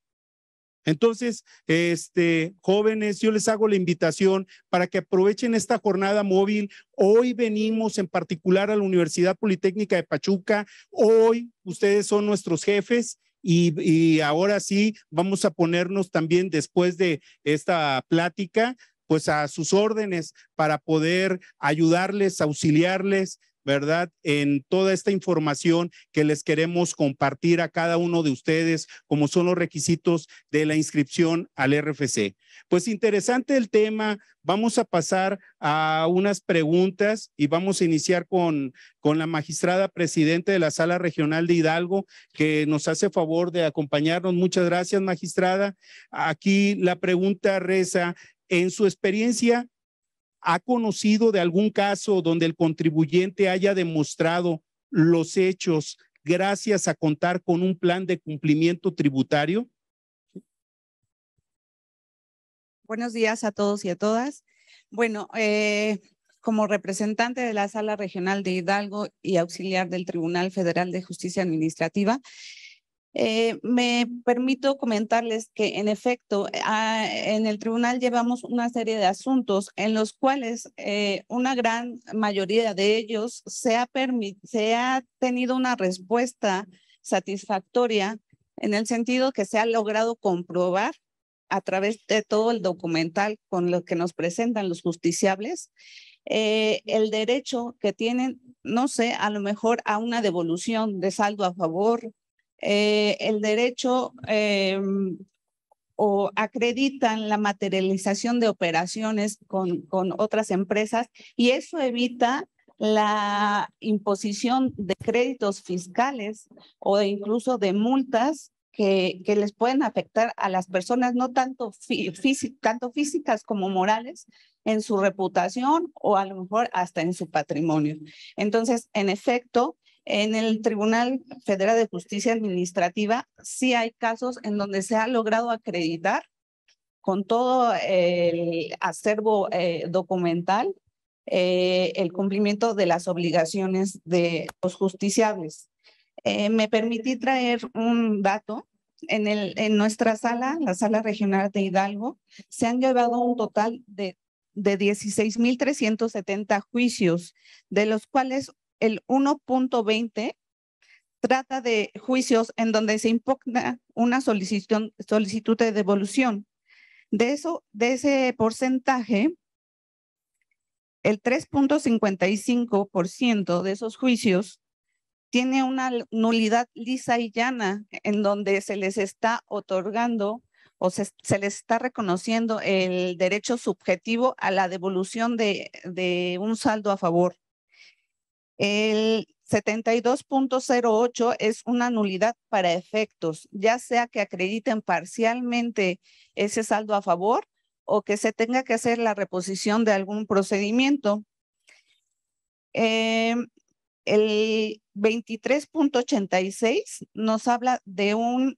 S4: Entonces, este, jóvenes, yo les hago la invitación para que aprovechen esta jornada móvil. Hoy venimos en particular a la Universidad Politécnica de Pachuca. Hoy ustedes son nuestros jefes. Y, y ahora sí, vamos a ponernos también después de esta plática, pues a sus órdenes para poder ayudarles, auxiliarles, ¿verdad? En toda esta información que les queremos compartir a cada uno de ustedes, como son los requisitos de la inscripción al RFC. Pues interesante el tema. Vamos a pasar a unas preguntas y vamos a iniciar con, con la magistrada presidente de la Sala Regional de Hidalgo, que nos hace favor de acompañarnos. Muchas gracias, magistrada. Aquí la pregunta reza, en su experiencia, ¿Ha conocido de algún caso donde el contribuyente haya demostrado los hechos gracias a contar con un plan de cumplimiento tributario?
S6: Buenos días a todos y a todas. Bueno, eh, como representante de la Sala Regional de Hidalgo y auxiliar del Tribunal Federal de Justicia Administrativa, eh, me permito comentarles que, en efecto, ah, en el tribunal llevamos una serie de asuntos en los cuales eh, una gran mayoría de ellos se ha, tenido una respuesta satisfactoria en el sentido que se ha logrado comprobar a través de todo el documental con lo que nos presentan los justiciables, eh, el derecho que tienen, no sé, a lo mejor a una devolución de saldo a favor, eh, el derecho eh, o acreditan la materialización de operaciones con, con otras empresas y eso evita la imposición de créditos fiscales o incluso de multas que, que, les pueden afectar a las personas, no tanto, tanto físicas como morales, en su reputación o a lo mejor hasta en su patrimonio. Entonces, en efecto, en el Tribunal Federal de Justicia Administrativa sí hay casos en donde se ha logrado acreditar con todo eh, el acervo eh, documental eh, el cumplimiento de las obligaciones de los justiciables. me permití traer un dato. En, el, en nuestra sala, la sala regional de Hidalgo, se han llevado un total de de 16.370 juicios, de los cuales el 1.20 trata de juicios en donde se impugna una solicitud, de devolución. De, eso, de ese porcentaje, el 3.55% de esos juicios tiene una nulidad lisa y llana en donde se les está otorgando o se, les está reconociendo el derecho subjetivo a la devolución de un saldo a favor. El 72.08 es una nulidad para efectos, ya sea que acrediten parcialmente ese saldo a favor o que se tenga que hacer la reposición de algún procedimiento. Em, el 23.86 nos habla de, un,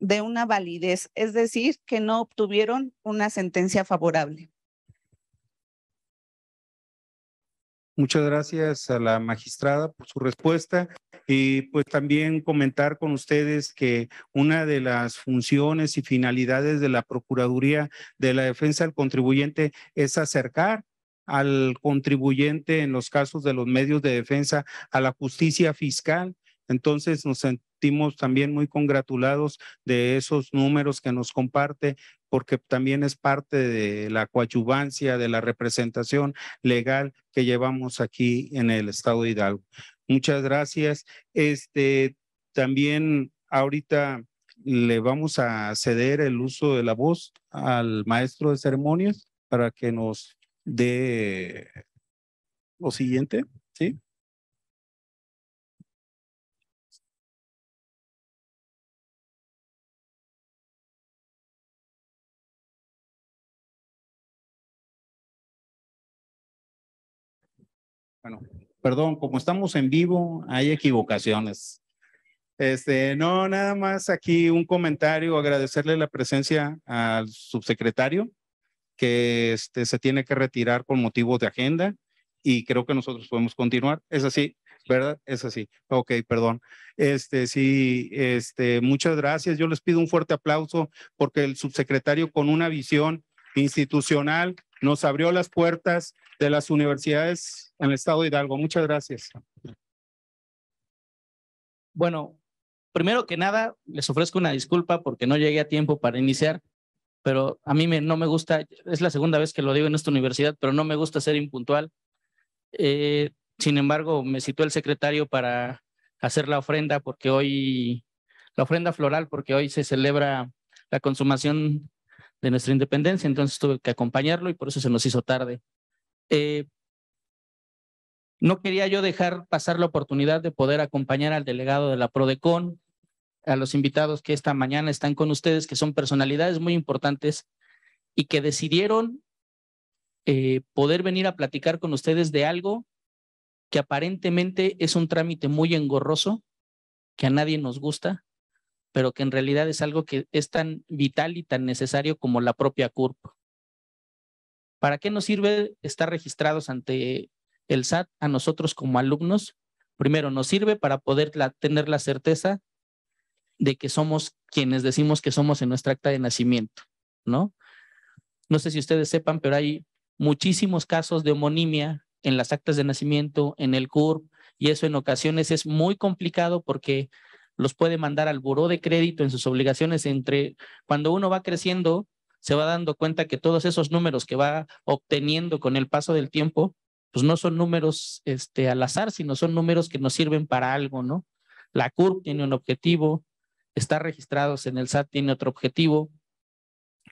S6: de una validez, es decir, que no obtuvieron una sentencia favorable.
S4: Muchas gracias a la magistrada por su respuesta y pues también comentar con ustedes que una de las funciones y finalidades de la Procuraduría de la Defensa del Contribuyente es acercar al contribuyente en los casos de los medios de defensa a la justicia fiscal. Entonces nos sentimos también muy congratulados de esos números que nos comparte porque también es parte de la coadyuvancia, de la representación legal que llevamos aquí en el Estado de Hidalgo. Muchas gracias. Este, también ahorita le vamos a ceder el uso de la voz al maestro de ceremonias para que nos dé
S1: lo siguiente, ¿sí? Bueno, perdón, como estamos en vivo, hay equivocaciones.
S4: Este, no, nada más aquí un comentario, agradecerle la presencia al subsecretario, que este, se tiene que retirar por motivos de agenda y creo que nosotros podemos continuar. Es así, ¿verdad? Es así. Ok, perdón. Este, sí, este, muchas gracias. Yo les pido un fuerte aplauso porque el subsecretario con una visión institucional nos abrió las puertas de las universidades
S7: en el estado de Hidalgo. Muchas gracias. Bueno, primero que nada, les ofrezco una disculpa porque no llegué a tiempo para iniciar, pero a mí no me gusta, es la segunda vez que lo digo en esta universidad, pero no me gusta ser impuntual. Eh, sin embargo, me citó el secretario para hacer la ofrenda porque hoy, la ofrenda floral, porque hoy se celebra la consumación de nuestra independencia, entonces tuve que acompañarlo y por eso se nos hizo tarde. Eh, no quería yo dejar pasar la oportunidad de poder acompañar al delegado de la PRODECON, a los invitados que esta mañana están con ustedes, que son personalidades muy importantes y que decidieron eh, poder venir a platicar con ustedes de algo que aparentemente es un trámite muy engorroso, que a nadie nos gusta, pero que en realidad es algo que es tan vital y tan necesario como la propia CURP. ¿Para qué nos sirve estar registrados ante el SAT a nosotros como alumnos, primero nos sirve para poder tener la certeza de que somos quienes decimos que somos en nuestra acta de nacimiento, ¿no? No sé si ustedes sepan, pero hay muchísimos casos de homonimia en las actas de nacimiento, en el CURP, y eso en ocasiones es muy complicado porque los puede mandar al buró de crédito en sus obligaciones entre cuando uno va creciendo se va dando cuenta que todos esos números que va obteniendo con el paso del tiempo pues no son números este, al azar, sino son números que nos sirven para algo, ¿no? La CURP tiene un objetivo, estar registrados en el SAT tiene otro objetivo.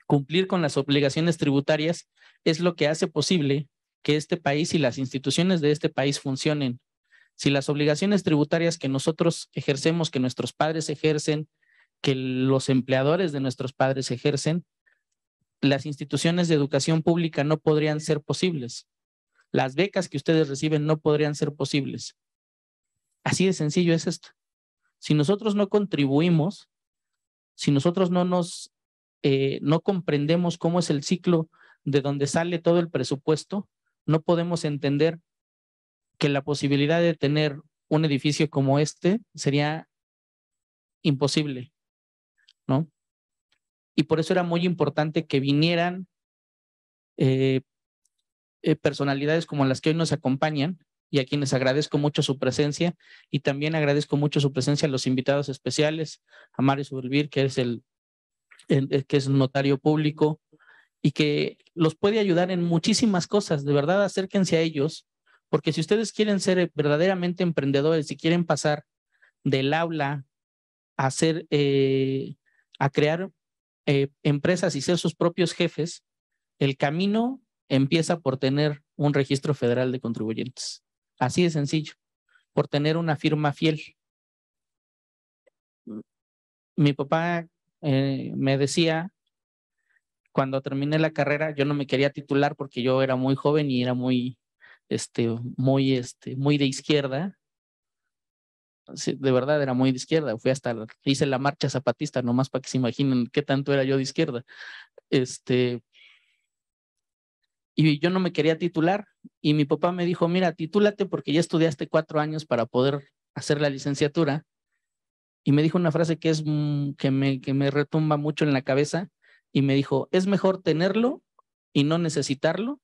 S7: Cumplir con las obligaciones tributarias es lo que hace posible que este país y las instituciones de este país funcionen. Si las obligaciones tributarias que nosotros ejercemos, que nuestros padres ejercen, que los empleadores de nuestros padres ejercen, las instituciones de educación pública no podrían ser posibles. Las becas que ustedes reciben no podrían ser posibles. Así de sencillo es esto. Si nosotros no contribuimos, si nosotros no nos, eh, no comprendemos cómo es el ciclo de donde sale todo el presupuesto, no podemos entender que la posibilidad de tener un edificio como este sería imposible, ¿no? Y por eso era muy importante que vinieran eh, eh, personalidades como las que hoy nos acompañan y a quienes agradezco mucho su presencia y también agradezco mucho su presencia a los invitados especiales, a Mario Subelvir que es el, que es notario público y que los puede ayudar en muchísimas cosas. De verdad, acérquense a ellos, porque si ustedes quieren ser verdaderamente emprendedores, si quieren pasar del aula a ser, eh, a crear eh, empresas y ser sus propios jefes, el camino empieza por tener un registro federal de contribuyentes. Así de sencillo, por tener una firma fiel. Mm, mi papá eh, me decía, cuando terminé la carrera, yo no me quería titular porque yo era muy joven y era muy, este, muy, este, muy de izquierda. de verdad era muy de izquierda. Fui hasta, hice la marcha zapatista, nomás para que se imaginen qué tanto era yo de izquierda. Este, y yo no me quería titular y mi papá me dijo, mira, titúlate porque ya estudiaste cuatro años para poder hacer la licenciatura. Y me dijo una frase que, es, mm, que, me, que me retumba mucho en la cabeza y me dijo, es mejor tenerlo y no necesitarlo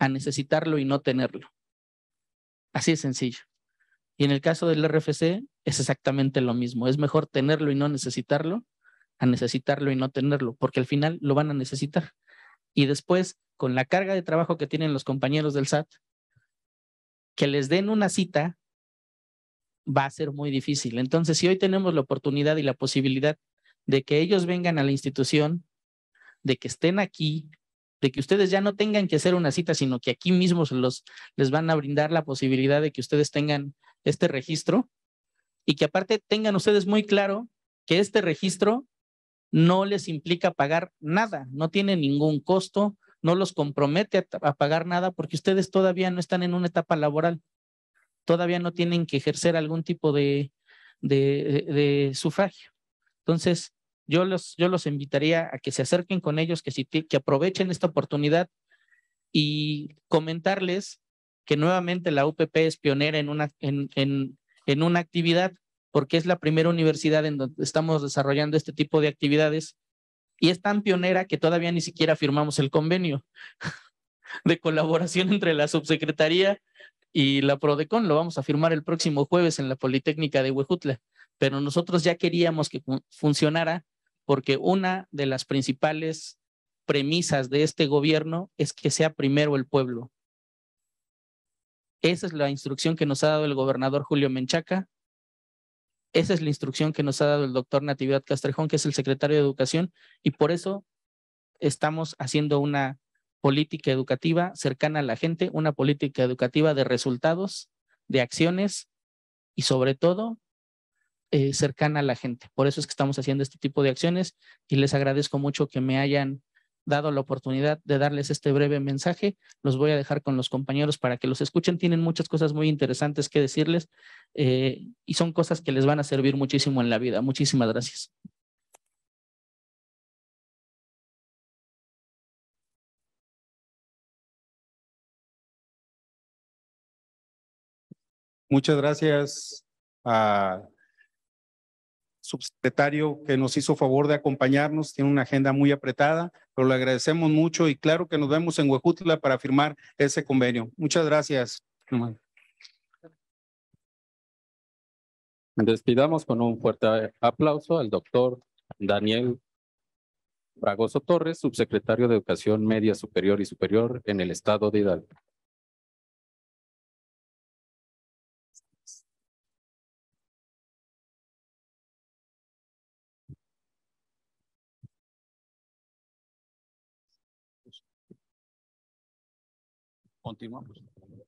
S7: a necesitarlo y no tenerlo. Así es sencillo. Y en el caso del RFC es exactamente lo mismo. Es mejor tenerlo y no necesitarlo a necesitarlo y no tenerlo, porque al final lo van a necesitar y después con la carga de trabajo que tienen los compañeros del SAT, que les den una cita va a ser muy difícil. Entonces, si hoy tenemos la oportunidad y la posibilidad de que ellos vengan a la institución, de que estén aquí, de que ustedes ya no tengan que hacer una cita, sino que aquí mismos los, les van a brindar la posibilidad de que ustedes tengan este registro y que aparte tengan ustedes muy claro que este registro no les implica pagar nada, no tiene ningún costo, no los compromete a, pagar nada porque ustedes todavía no están en una etapa laboral, todavía no tienen que ejercer algún tipo de, de, sufragio. Entonces, yo los, yo los invitaría a que se acerquen con ellos, que, que aprovechen esta oportunidad y comentarles que nuevamente la UPP es pionera en una, en, en, en una actividad porque es la primera universidad en donde estamos desarrollando este tipo de actividades y es tan pionera que todavía ni siquiera firmamos el convenio de colaboración entre la subsecretaría y la PRODECON. Lo vamos a firmar el próximo jueves en la Politécnica de Huejutla, pero nosotros ya queríamos que funcionara porque una de las principales premisas de este gobierno es que sea primero el pueblo. Esa es la instrucción que nos ha dado el gobernador Julio Menchaca esa es la instrucción que nos ha dado el doctor Natividad Castrejón, que es el secretario de Educación, y por eso estamos haciendo una política educativa cercana a la gente, una política educativa de resultados, de acciones y sobre todo eh, cercana a la gente. Por eso es que estamos haciendo este tipo de acciones y les agradezco mucho que me hayan dado la oportunidad de darles este breve mensaje. Los voy a dejar con los compañeros para que los escuchen. Tienen muchas cosas muy interesantes que decirles eh, y son cosas que les van a servir muchísimo
S1: en la vida. Muchísimas gracias. Muchas gracias a
S4: subsecretario que nos hizo favor de acompañarnos, tiene una agenda muy apretada, pero le agradecemos mucho y claro que nos vemos en Huejutla para firmar ese convenio. Muchas gracias.
S2: Despidamos con un fuerte aplauso al doctor Daniel Fragoso Torres,
S1: subsecretario de Educación Media Superior y Superior en el Estado de Hidalgo. Continuamos. Pues.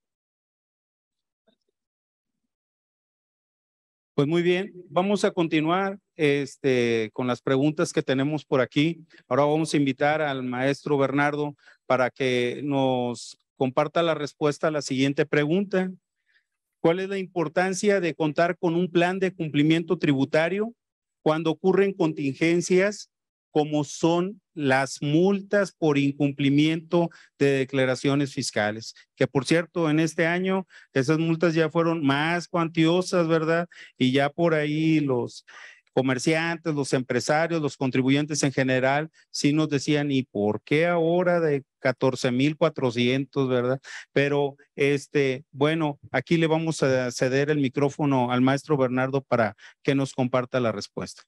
S1: pues muy bien, vamos
S4: a continuar este, con las preguntas que tenemos por aquí. Ahora vamos a invitar al maestro Bernardo para que nos comparta la respuesta a la siguiente pregunta. ¿Cuál es la importancia de contar con un plan de cumplimiento tributario cuando ocurren contingencias Cómo son las multas por incumplimiento de declaraciones fiscales, que por cierto, en este año esas multas ya fueron más cuantiosas, ¿verdad? Y ya por ahí los comerciantes, los empresarios, los contribuyentes en general, sí nos decían, ¿y por qué ahora de 14.400, verdad? Pero, este, bueno, aquí le vamos a ceder el micrófono al maestro Bernardo para que nos comparta la respuesta.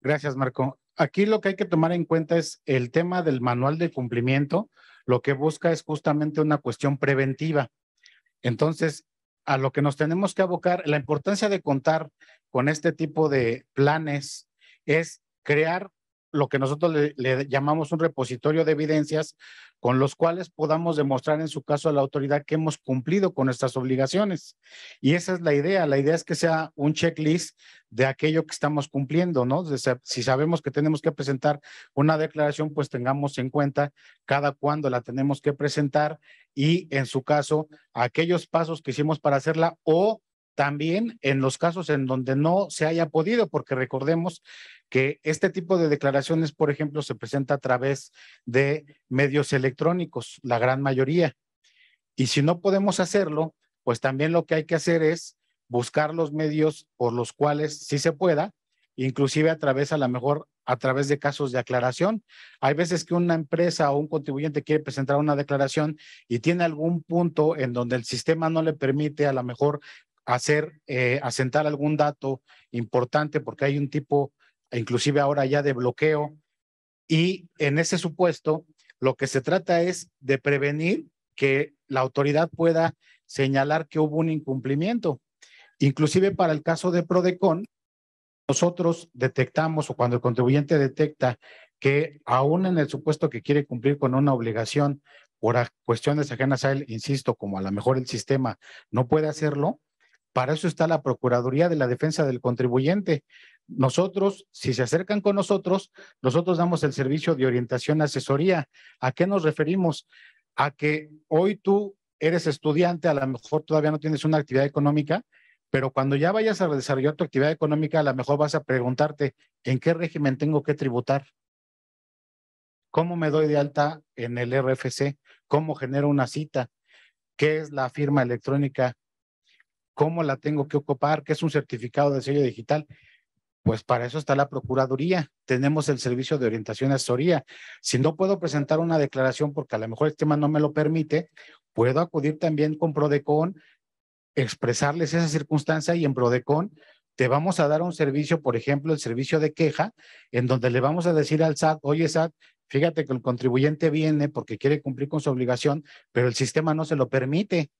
S5: Gracias, Marco. Aquí lo que hay que tomar en cuenta es el tema del manual de cumplimiento. Lo que busca es justamente una cuestión preventiva. Entonces, a lo que nos tenemos que abocar, la importancia de contar con este tipo de planes es crear lo que nosotros le, llamamos un repositorio de evidencias con los cuales podamos demostrar en su caso a la autoridad que hemos cumplido con nuestras obligaciones. Y esa es la idea. La idea es que sea un checklist de aquello que estamos cumpliendo, ¿no? Si sabemos que tenemos que presentar una declaración, pues tengamos en cuenta cada cuándo la tenemos que presentar y en su caso aquellos pasos que hicimos para hacerla o también en los casos en donde no se haya podido, porque recordemos que este tipo de declaraciones, por ejemplo, se presenta a través de medios electrónicos, la gran mayoría. Y si no podemos hacerlo, pues también lo que hay que hacer es buscar los medios por los cuales sí se pueda, inclusive a través, a lo mejor, a través de casos de aclaración. Hay veces que una empresa o un contribuyente quiere presentar una declaración y tiene algún punto en donde el sistema no le permite a lo mejor hacer, eh, asentar algún dato importante porque hay un tipo, inclusive ahora ya, de bloqueo. Y en ese supuesto, lo que se trata es de prevenir que la autoridad pueda señalar que hubo un incumplimiento. Inclusive para el caso de Prodecon, nosotros detectamos o cuando el contribuyente detecta que aún en el supuesto que quiere cumplir con una obligación por cuestiones ajenas a él, insisto, como a lo mejor el sistema no puede hacerlo, para eso está la Procuraduría de la Defensa del Contribuyente. Nosotros, si se acercan con nosotros, nosotros damos el servicio de orientación, asesoría. ¿A qué nos referimos? A que hoy tú eres estudiante, a lo mejor todavía no tienes una actividad económica, pero cuando ya vayas a desarrollar tu actividad económica, a lo mejor vas a preguntarte, ¿en qué régimen tengo que tributar? ¿Cómo me doy de alta en el RFC? ¿Cómo genero una cita? ¿Qué es la firma electrónica? cómo la tengo que ocupar, qué es un certificado de sello digital. Pues para eso está la Procuraduría. Tenemos el servicio de orientación y asesoría. Si no puedo presentar una declaración porque a lo mejor el sistema no me lo permite, puedo acudir también con Prodecon, expresarles esa circunstancia y en Prodecon te vamos a dar un servicio, por ejemplo, el servicio de queja, en donde le vamos a decir al SAT, oye SAT, fíjate que el contribuyente viene porque quiere cumplir con su obligación, pero el sistema no se lo permite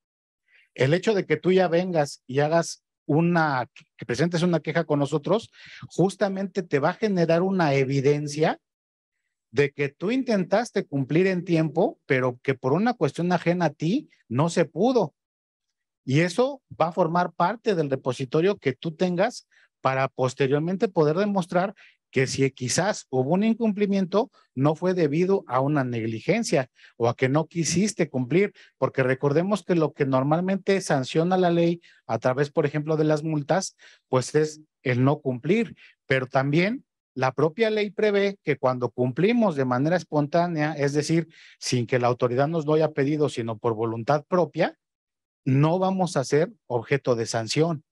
S5: el hecho de que tú ya vengas y hagas una, que presentes una queja con nosotros, justamente te va a generar una evidencia de que tú intentaste cumplir en tiempo, pero que por una cuestión ajena a ti no se pudo. Y eso va a formar parte del repositorio que tú tengas para posteriormente poder demostrar que si quizás hubo un incumplimiento, no fue debido a una negligencia o a que no quisiste cumplir, porque recordemos que lo que normalmente sanciona la ley a través, por ejemplo, de las multas, pues es el no cumplir, pero también la propia ley prevé que cuando cumplimos de manera espontánea, es decir, sin que la autoridad nos lo haya pedido, sino por voluntad propia, no vamos a ser objeto de sanción.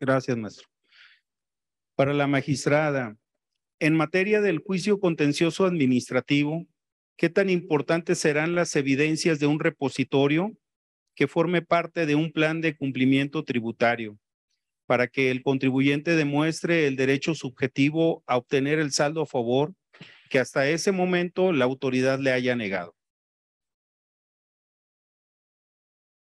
S4: Gracias, maestro. Para la magistrada, en materia del juicio contencioso administrativo, ¿qué tan importantes serán las evidencias de un repositorio que forme parte de un plan de cumplimiento tributario para que el contribuyente demuestre el derecho subjetivo a obtener el saldo a favor que hasta ese momento la autoridad le haya negado?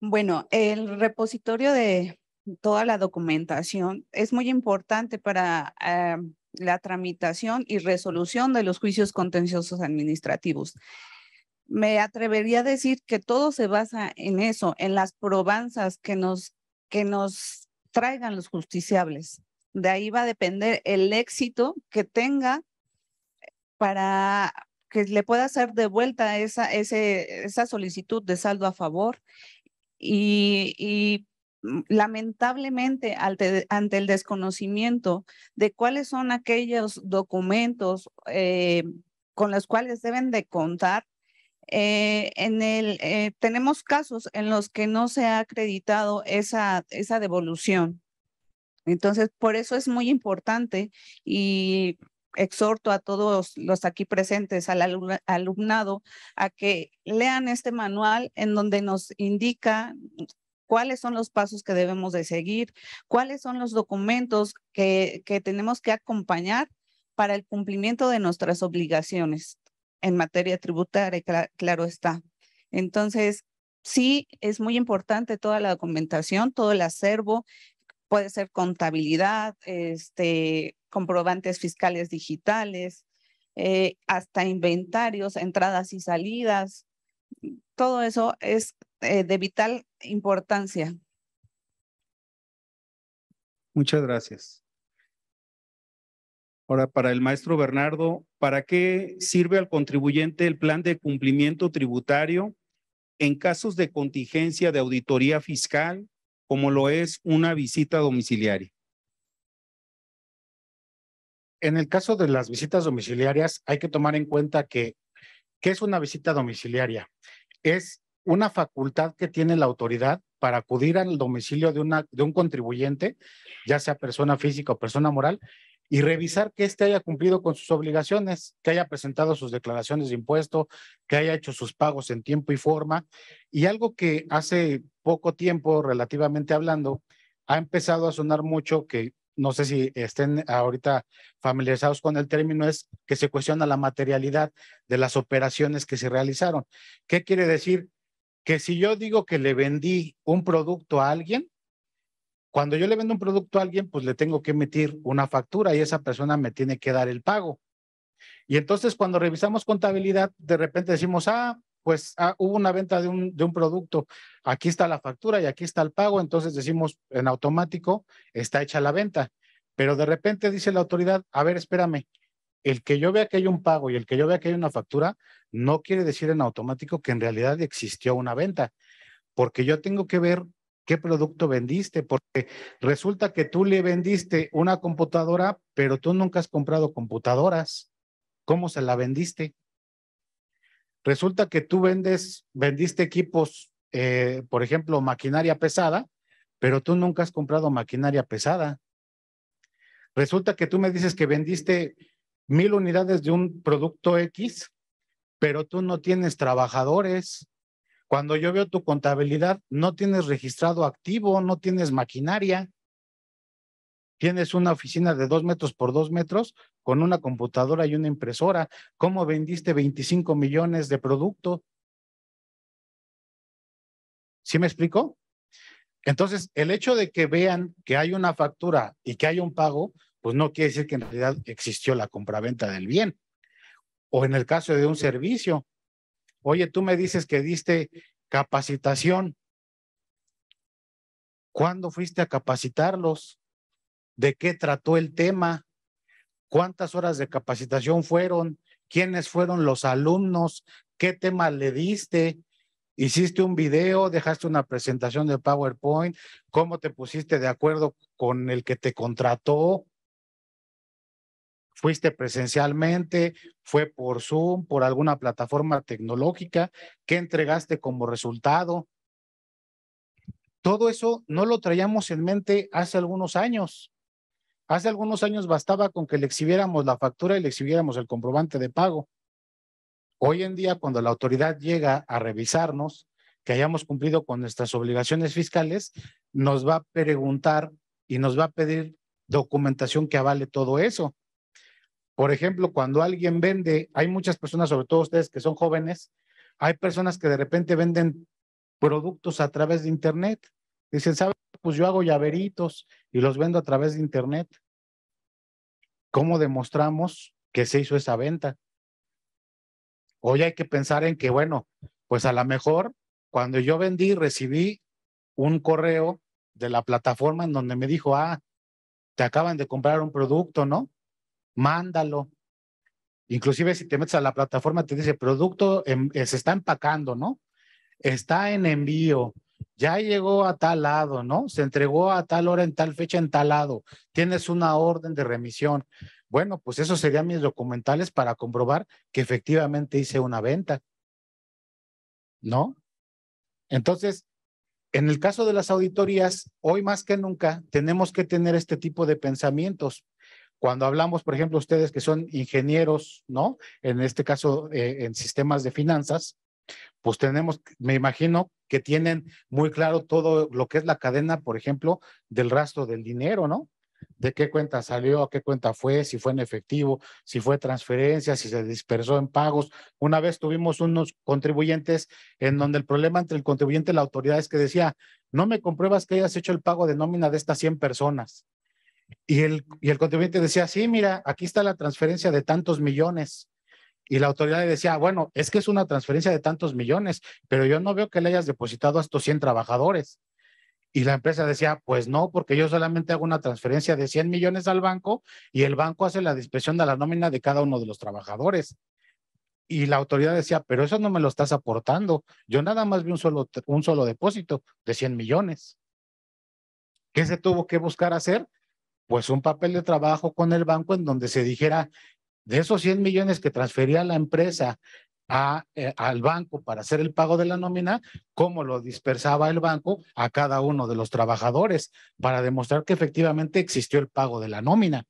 S6: Bueno, el repositorio de toda la documentación es muy importante para ah, la tramitación y resolución de los juicios contenciosos administrativos. Me atrevería a decir que todo se basa en eso, en las probanzas que nos, que nos traigan los justiciables. De ahí va a depender el éxito que tenga para que le pueda hacer de vuelta esa, esa solicitud de saldo a favor y, y lamentablemente ante, el desconocimiento de cuáles son aquellos documentos eh, con los cuales deben de contar, eh, en el, eh, tenemos casos en los que no se ha acreditado esa, esa devolución. Entonces, por eso es muy importante y exhorto a todos los aquí presentes, al alumnado, a que lean este manual en donde nos indica cuáles son los pasos que debemos de seguir, cuáles son los documentos que, que tenemos que acompañar para el cumplimiento de nuestras obligaciones en materia tributaria, claro está. Entonces, sí, es muy importante toda la documentación, todo el acervo, puede ser contabilidad, este, comprobantes fiscales digitales, eh, hasta inventarios, entradas y salidas. Todo eso es eh, de vital importancia.
S4: Muchas gracias. Ahora, para el maestro Bernardo, ¿para qué sirve al contribuyente el plan de cumplimiento tributario en casos de contingencia de auditoría fiscal, como lo es una visita domiciliaria?
S5: En el caso de las visitas domiciliarias, hay que tomar en cuenta que, ¿qué es una visita domiciliaria? Es una facultad que tiene la autoridad para acudir al domicilio de, una, de un contribuyente, ya sea persona física o persona moral, y revisar que éste haya cumplido con sus obligaciones, que haya presentado sus declaraciones de impuesto, que haya hecho sus pagos en tiempo y forma. Y algo que hace poco tiempo, relativamente hablando, ha empezado a sonar mucho, que no sé si estén ahorita familiarizados con el término, es que se cuestiona la materialidad de las operaciones que se realizaron. ¿Qué quiere decir? que si yo digo que le vendí un producto a alguien, cuando yo le vendo un producto a alguien, pues le tengo que emitir una factura y esa persona me tiene que dar el pago. Y entonces cuando revisamos contabilidad, de repente decimos, ah, pues ah, hubo una venta de un, de un producto, aquí está la factura y aquí está el pago, entonces decimos en automático, está hecha la venta. Pero de repente dice la autoridad, a ver, espérame, el que yo vea que hay un pago y el que yo vea que hay una factura, no quiere decir en automático que en realidad existió una venta, porque yo tengo que ver qué producto vendiste, porque resulta que tú le vendiste una computadora, pero tú nunca has comprado computadoras. ¿Cómo se la vendiste? Resulta que tú vendes, vendiste equipos, eh, por ejemplo, maquinaria pesada, pero tú nunca has comprado maquinaria pesada. Resulta que tú me dices que vendiste mil unidades de un producto X, pero tú no tienes trabajadores. Cuando yo veo tu contabilidad, no tienes registrado activo, no tienes maquinaria. Tienes una oficina de dos metros por dos metros con una computadora y una impresora. ¿Cómo vendiste 25 millones de producto? ¿Sí me explico? Entonces, el hecho de que vean que hay una factura y que hay un pago pues no quiere decir que en realidad existió la compraventa del bien. O en el caso de un servicio, oye, tú me dices que diste capacitación. ¿Cuándo fuiste a capacitarlos? ¿De qué trató el tema? ¿Cuántas horas de capacitación fueron? ¿Quiénes fueron los alumnos? ¿Qué tema le diste? hiciste un video, dejaste una presentación de PowerPoint, cómo te pusiste de acuerdo con el que te contrató, fuiste presencialmente, fue por Zoom, por alguna plataforma tecnológica, qué entregaste como resultado. Todo eso no lo traíamos en mente hace algunos años. Hace algunos años bastaba con que le exhibiéramos la factura y le exhibiéramos el comprobante de pago. Hoy en día, cuando la autoridad llega a revisarnos, que hayamos cumplido con nuestras obligaciones fiscales, nos va a preguntar y nos va a pedir documentación que avale todo eso. Por ejemplo, cuando alguien vende, hay muchas personas, sobre todo ustedes que son jóvenes, hay personas que de repente venden productos a través de Internet. Dicen, ¿sabes? Pues yo hago llaveritos y los vendo a través de Internet. ¿Cómo demostramos que se hizo esa venta? Hoy hay que pensar en que, bueno, pues a lo mejor cuando yo vendí, recibí un correo de la plataforma en donde me dijo, ah, te acaban de comprar un producto, ¿no? mándalo. Inclusive si te metes a la plataforma te dice producto em, eh, se está empacando, ¿no? Está en envío, ya llegó a tal lado, ¿no? Se entregó a tal hora, en tal fecha, en tal lado. Tienes una orden de remisión. Bueno, pues eso serían mis documentales para comprobar que efectivamente hice una venta. ¿No? Entonces, en el caso de las auditorías, hoy más que nunca tenemos que tener este tipo de pensamientos. Cuando hablamos, por ejemplo, ustedes que son ingenieros, ¿no? En este caso, eh, en sistemas de finanzas, pues tenemos, me imagino que tienen muy claro todo lo que es la cadena, por ejemplo, del rastro del dinero, ¿no? de qué cuenta salió, a qué cuenta fue, si fue en efectivo, si fue transferencia, si se dispersó en pagos. Una vez tuvimos unos contribuyentes en donde el problema entre el contribuyente y la autoridad es que decía, no me compruebas que hayas hecho el pago de nómina de estas 100 personas. Y el, contribuyente decía, sí, mira, aquí está la transferencia de tantos millones. Y la autoridad decía, bueno, es que es una transferencia de tantos millones, pero yo no veo que le hayas depositado a estos 100 trabajadores. Y la empresa decía, pues no, porque yo solamente hago una transferencia de 100 millones al banco y el banco hace la dispersión de la nómina de cada uno de los trabajadores. Y la autoridad decía, pero eso no me lo estás aportando. Yo nada más vi un solo, un solo depósito de 100 millones. ¿Qué se tuvo que buscar hacer? pues un papel de trabajo con el banco en donde se dijera, de esos 100 millones que transfería la empresa eh, al banco para hacer el pago de la nómina, cómo lo dispersaba el banco a cada uno de los trabajadores para demostrar que efectivamente existió el pago de la nómina.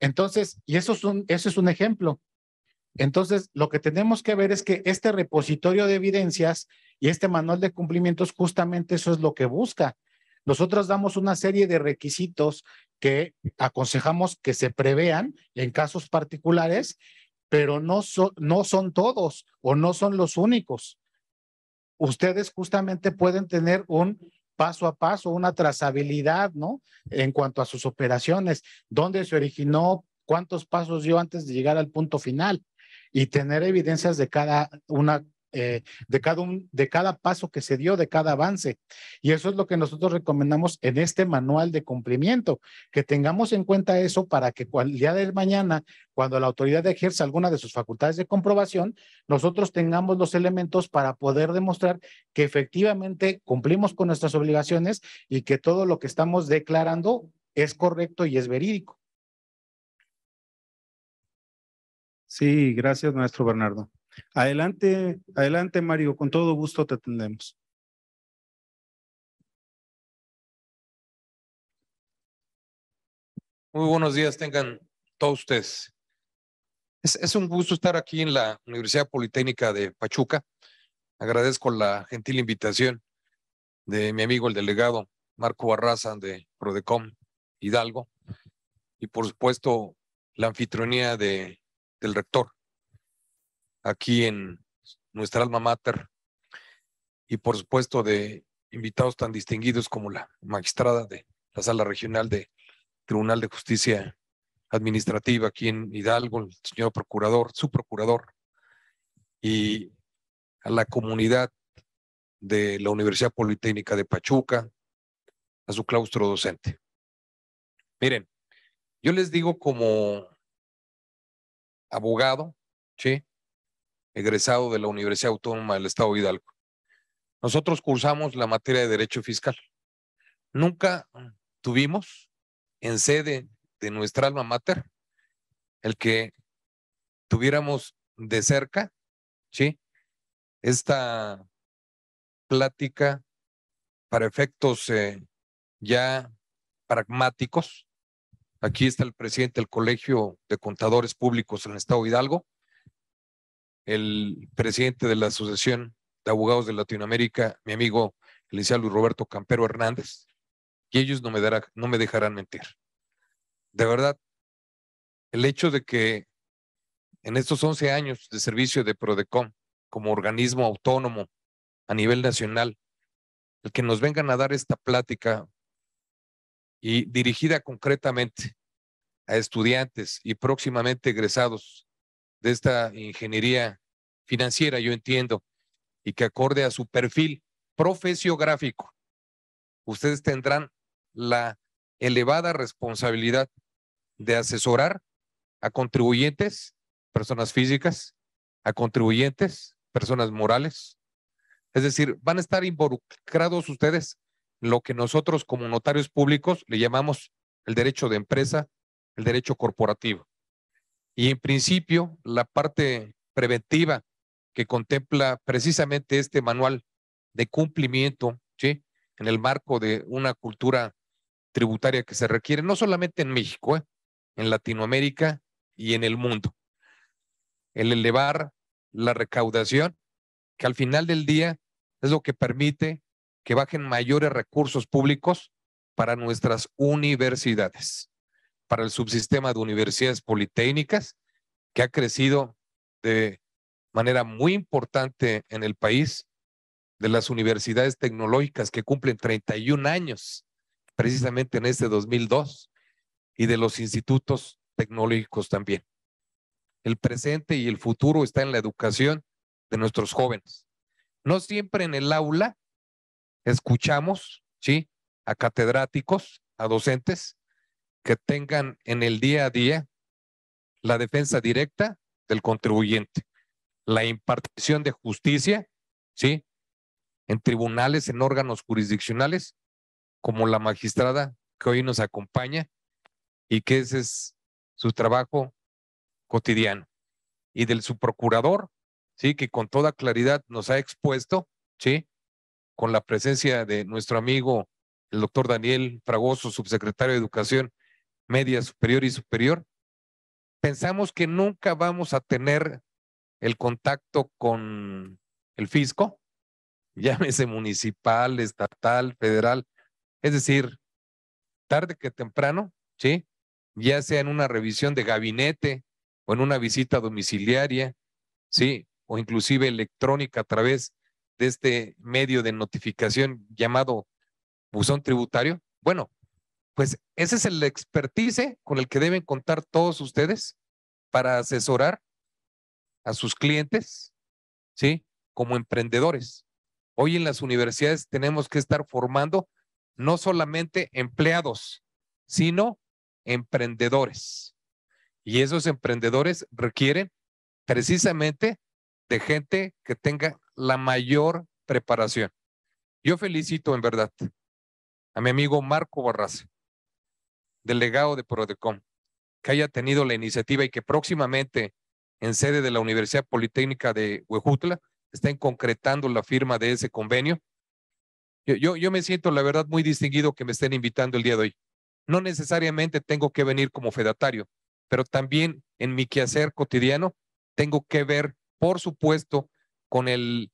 S5: Entonces, y eso es eso es un ejemplo. Entonces, lo que tenemos que ver es que este repositorio de evidencias y este manual de cumplimientos, justamente eso es lo que busca, nosotros damos una serie de requisitos que aconsejamos que se prevean en casos particulares, pero no, son todos o no son los únicos. Ustedes justamente pueden tener un paso a paso, una trazabilidad, ¿no? En cuanto a sus operaciones, dónde se originó, cuántos pasos dio antes de llegar al punto final y tener evidencias de cada una eh, de, cada de cada paso que se dio, de cada avance. Y eso es lo que nosotros recomendamos en este manual de cumplimiento, que tengamos en cuenta eso para que el día de mañana, cuando la autoridad ejerza alguna de sus facultades de comprobación, nosotros tengamos los elementos para poder demostrar que efectivamente cumplimos con nuestras obligaciones y que todo lo que estamos declarando es correcto y es
S4: verídico. Sí, gracias, maestro
S1: Bernardo. Adelante, adelante Mario, con todo gusto te atendemos. Muy buenos días, tengan todos ustedes. Es, un gusto estar aquí en la
S8: Universidad Politécnica de Pachuca. Agradezco la gentil invitación de mi amigo el delegado Marco Barraza de Prodecom Hidalgo y por supuesto la anfitrionía del rector aquí en nuestra alma mater y por supuesto de invitados tan distinguidos como la magistrada de la Sala Regional de Tribunal de Justicia Administrativa aquí en Hidalgo, el señor procurador, su procurador, y a la comunidad de la Universidad Politécnica de Pachuca, a su claustro docente. Miren, yo les digo como abogado, ¿sí? egresado de la Universidad Autónoma del Estado Hidalgo. Nosotros cursamos la materia de Derecho Fiscal. Nunca tuvimos en sede de nuestra alma mater el que tuviéramos de cerca, ¿sí? Esta plática para efectos eh, ya pragmáticos. Aquí está el presidente del Colegio de Contadores Públicos del Estado Hidalgo el presidente de la Asociación de Abogados de Latinoamérica, mi amigo el licenciado Luis Roberto Campero Hernández, y ellos no me, no me dejarán mentir. De verdad, el hecho de que en estos 11 años de servicio de PRODECOM como organismo autónomo a nivel nacional, el que nos vengan a dar esta plática y dirigida concretamente a estudiantes y próximamente egresados de esta ingeniería financiera, yo entiendo, y que acorde a su perfil profesiográfico, ustedes tendrán la elevada responsabilidad de asesorar a contribuyentes, personas físicas, a contribuyentes, personas morales. Es decir, van a estar involucrados ustedes en lo que nosotros como notarios públicos le llamamos el derecho de empresa, el derecho corporativo. Y en principio, la parte preventiva que contempla precisamente este manual de cumplimiento, en el marco de una cultura tributaria que se requiere, no solamente en México, ¿eh? en Latinoamérica y en el mundo. El elevar la recaudación, que al final del día es lo que permite que bajen mayores recursos públicos para nuestras universidades para el subsistema de universidades politécnicas, que ha crecido de manera muy importante en el país, de las universidades tecnológicas que cumplen 31 años, precisamente en este 2002, y de los institutos tecnológicos también. El presente y el futuro está en la educación de nuestros jóvenes. No siempre en el aula escuchamos, ¿sí? A catedráticos, a docentes, que tengan en el día a día la defensa directa del contribuyente, la impartición de justicia, ¿sí? En tribunales, en órganos jurisdiccionales, como la magistrada que hoy nos acompaña y que ese es su trabajo cotidiano. Y del su procurador, ¿sí? Que con toda claridad nos ha expuesto, ¿sí? Con la presencia de nuestro amigo, el doctor Daniel Fragoso, subsecretario de Educación, media, superior y superior, pensamos que nunca vamos a tener el contacto con el fisco, llámese municipal, estatal, federal, es decir, tarde que temprano, ¿sí? Ya sea en una revisión de gabinete o en una visita domiciliaria, ¿sí? O inclusive electrónica a través de este medio de notificación llamado buzón tributario. Bueno, pues ese es el expertise con el que deben contar todos ustedes para asesorar a sus clientes, ¿sí? Como emprendedores. Hoy en las universidades tenemos que estar formando no solamente empleados, sino emprendedores. Y esos emprendedores requieren precisamente de gente que tenga la mayor preparación. Yo felicito en verdad a mi amigo Marco Barraza, del de Prodecom, que haya tenido la iniciativa y que próximamente en sede de la Universidad Politécnica de Huejutla estén concretando la firma de ese convenio. Yo, yo, me siento, la verdad, muy distinguido que me estén invitando el día de hoy. No necesariamente tengo que venir como fedatario, pero también en mi quehacer cotidiano tengo que ver, por supuesto, con el,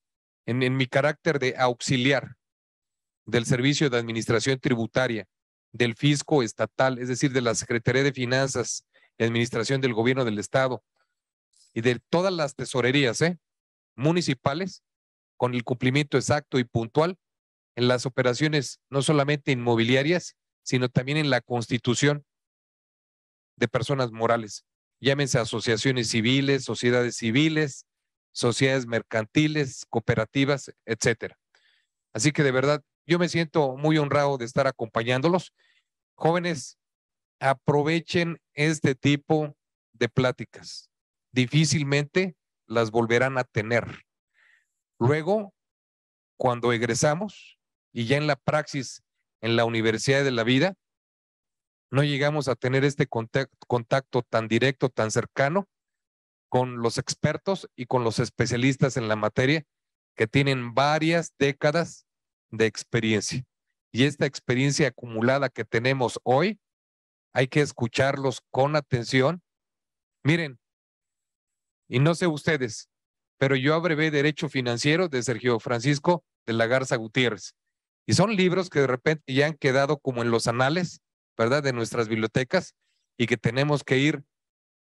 S8: en, en mi carácter de auxiliar del Servicio de Administración Tributaria, del fisco estatal, es decir, de la Secretaría de Finanzas Administración del Gobierno del Estado y de todas las tesorerías ¿eh? municipales con el cumplimiento exacto y puntual en las operaciones no solamente inmobiliarias, sino también en la constitución de personas morales. Llámense asociaciones civiles, sociedades civiles, sociedades mercantiles, cooperativas, etcétera. Así que de verdad, yo me siento muy honrado de estar acompañándolos Jóvenes, aprovechen este tipo de pláticas. Difícilmente las volverán a tener. Luego, cuando egresamos y ya en la praxis en la Universidad de la Vida, no llegamos a tener este contacto, tan directo, tan cercano con los expertos y con los especialistas en la materia que tienen varias décadas de experiencia y esta experiencia acumulada que tenemos hoy, hay que escucharlos con atención. Miren, y no sé ustedes, pero yo abrevé Derecho Financiero de Sergio Francisco de la Garza Gutiérrez. Y son libros que de repente ya han quedado como en los anales, ¿verdad?, de nuestras bibliotecas y que tenemos que ir,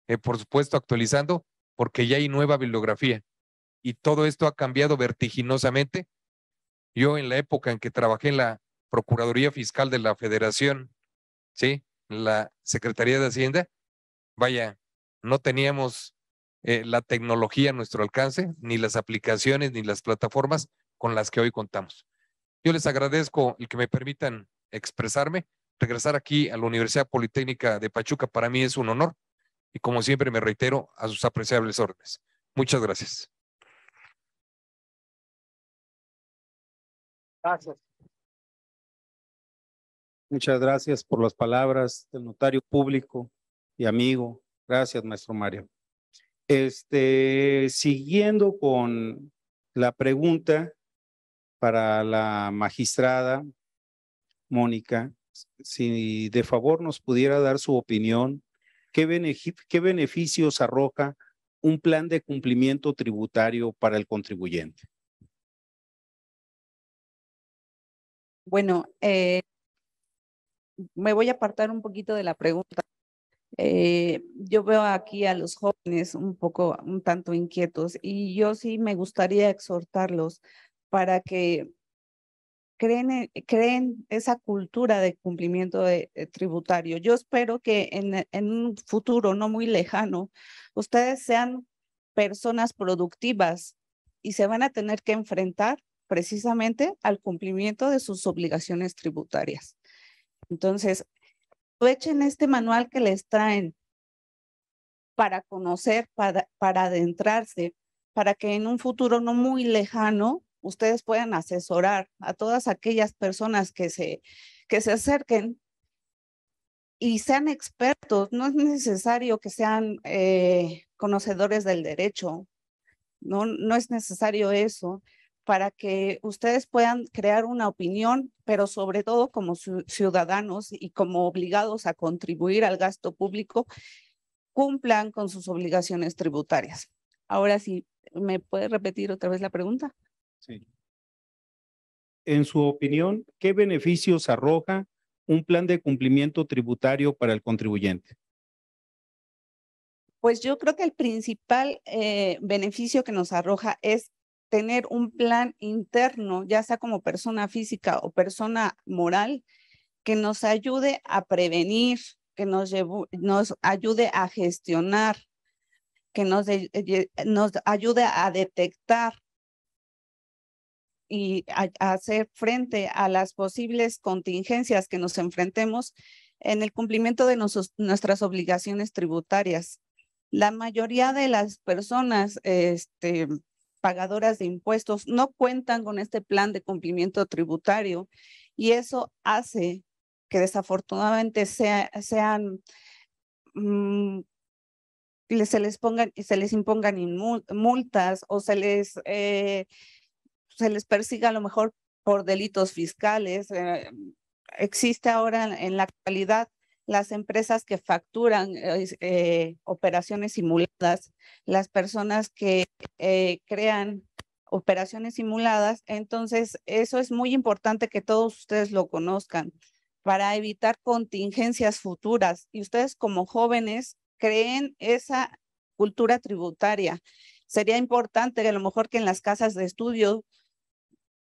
S8: eh, por supuesto, actualizando porque ya hay nueva bibliografía. Y todo esto ha cambiado vertiginosamente. Yo en la época en que trabajé en la Procuraduría Fiscal de la Federación, ¿sí? La Secretaría de Hacienda, vaya, no teníamos eh, la tecnología a nuestro alcance, ni las aplicaciones, ni las plataformas con las que hoy contamos. Yo les agradezco el que me permitan expresarme. Regresar aquí a la Universidad Politécnica de Pachuca para mí es un honor y como siempre me reitero a sus apreciables órdenes. Muchas gracias.
S1: Gracias. Muchas gracias por las palabras del notario público
S4: y amigo. Gracias, maestro Mario. Este, siguiendo con la pregunta para la magistrada Mónica, si de favor nos pudiera dar su opinión, ¿qué, qué beneficios arroja un plan de cumplimiento
S2: tributario para el contribuyente?
S6: Bueno, eh, me voy a apartar un poquito de la pregunta. Eh, yo veo aquí a los jóvenes un poco, un tanto inquietos y yo sí me gustaría exhortarlos para que creen, eh, creen esa cultura de cumplimiento eh, tributario. Yo espero que en un futuro no muy lejano ustedes sean personas productivas y se van a tener que enfrentar precisamente al cumplimiento de sus obligaciones tributarias. Entonces, aprovechen este manual que les traen para conocer, para, adentrarse, para que en un futuro no muy lejano ustedes puedan asesorar a todas aquellas personas que se, que se acerquen y sean expertos. No es necesario que sean eh, conocedores del derecho, no, no es necesario eso para que ustedes puedan crear una opinión, pero sobre todo como ciudadanos y como obligados a contribuir al gasto público, cumplan con sus obligaciones tributarias. Ahora sí, ¿me puede repetir otra vez la pregunta?
S4: Sí. En su opinión, ¿qué beneficios arroja un plan de cumplimiento tributario para el contribuyente?
S6: Pues yo creo que el principal eh, beneficio que nos arroja es tener un plan interno, ya sea como persona física o persona moral, que nos ayude a prevenir, que nos, nos ayude a gestionar, que nos, eh, nos ayude a detectar y a, hacer frente a las posibles contingencias que nos enfrentemos en el cumplimiento de nuestras obligaciones tributarias. La mayoría de las personas este, pagadoras de impuestos no cuentan con este plan de cumplimiento tributario y eso hace que desafortunadamente sean, mm, se les pongan, se les impongan multas o se les, eh, se les persiga a lo mejor por delitos fiscales. Eh, existe ahora en la actualidad las empresas que facturan eh, eh, operaciones simuladas, las personas que eh, crean operaciones simuladas. Entonces, eso es muy importante que todos ustedes lo conozcan para evitar contingencias futuras. Y ustedes como jóvenes creen esa cultura tributaria. Sería importante que a lo mejor que en las casas de estudio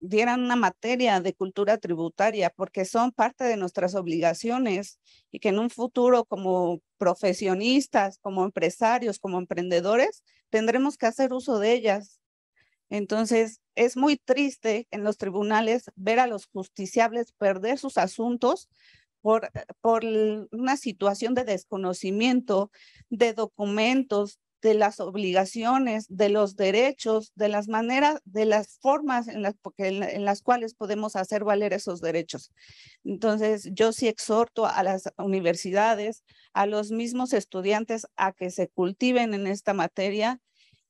S6: dieran una materia de cultura tributaria, porque son parte de nuestras obligaciones y que en un futuro como profesionistas, como empresarios, como emprendedores, tendremos que hacer uso de ellas. Entonces, es muy triste en los tribunales ver a los justiciables perder sus asuntos por, por una situación de desconocimiento de documentos, de las obligaciones, de los derechos, de las maneras, de las formas en las, en las cuales podemos hacer valer esos derechos. Entonces, yo sí exhorto a las universidades, a los mismos estudiantes a que se cultiven en esta materia.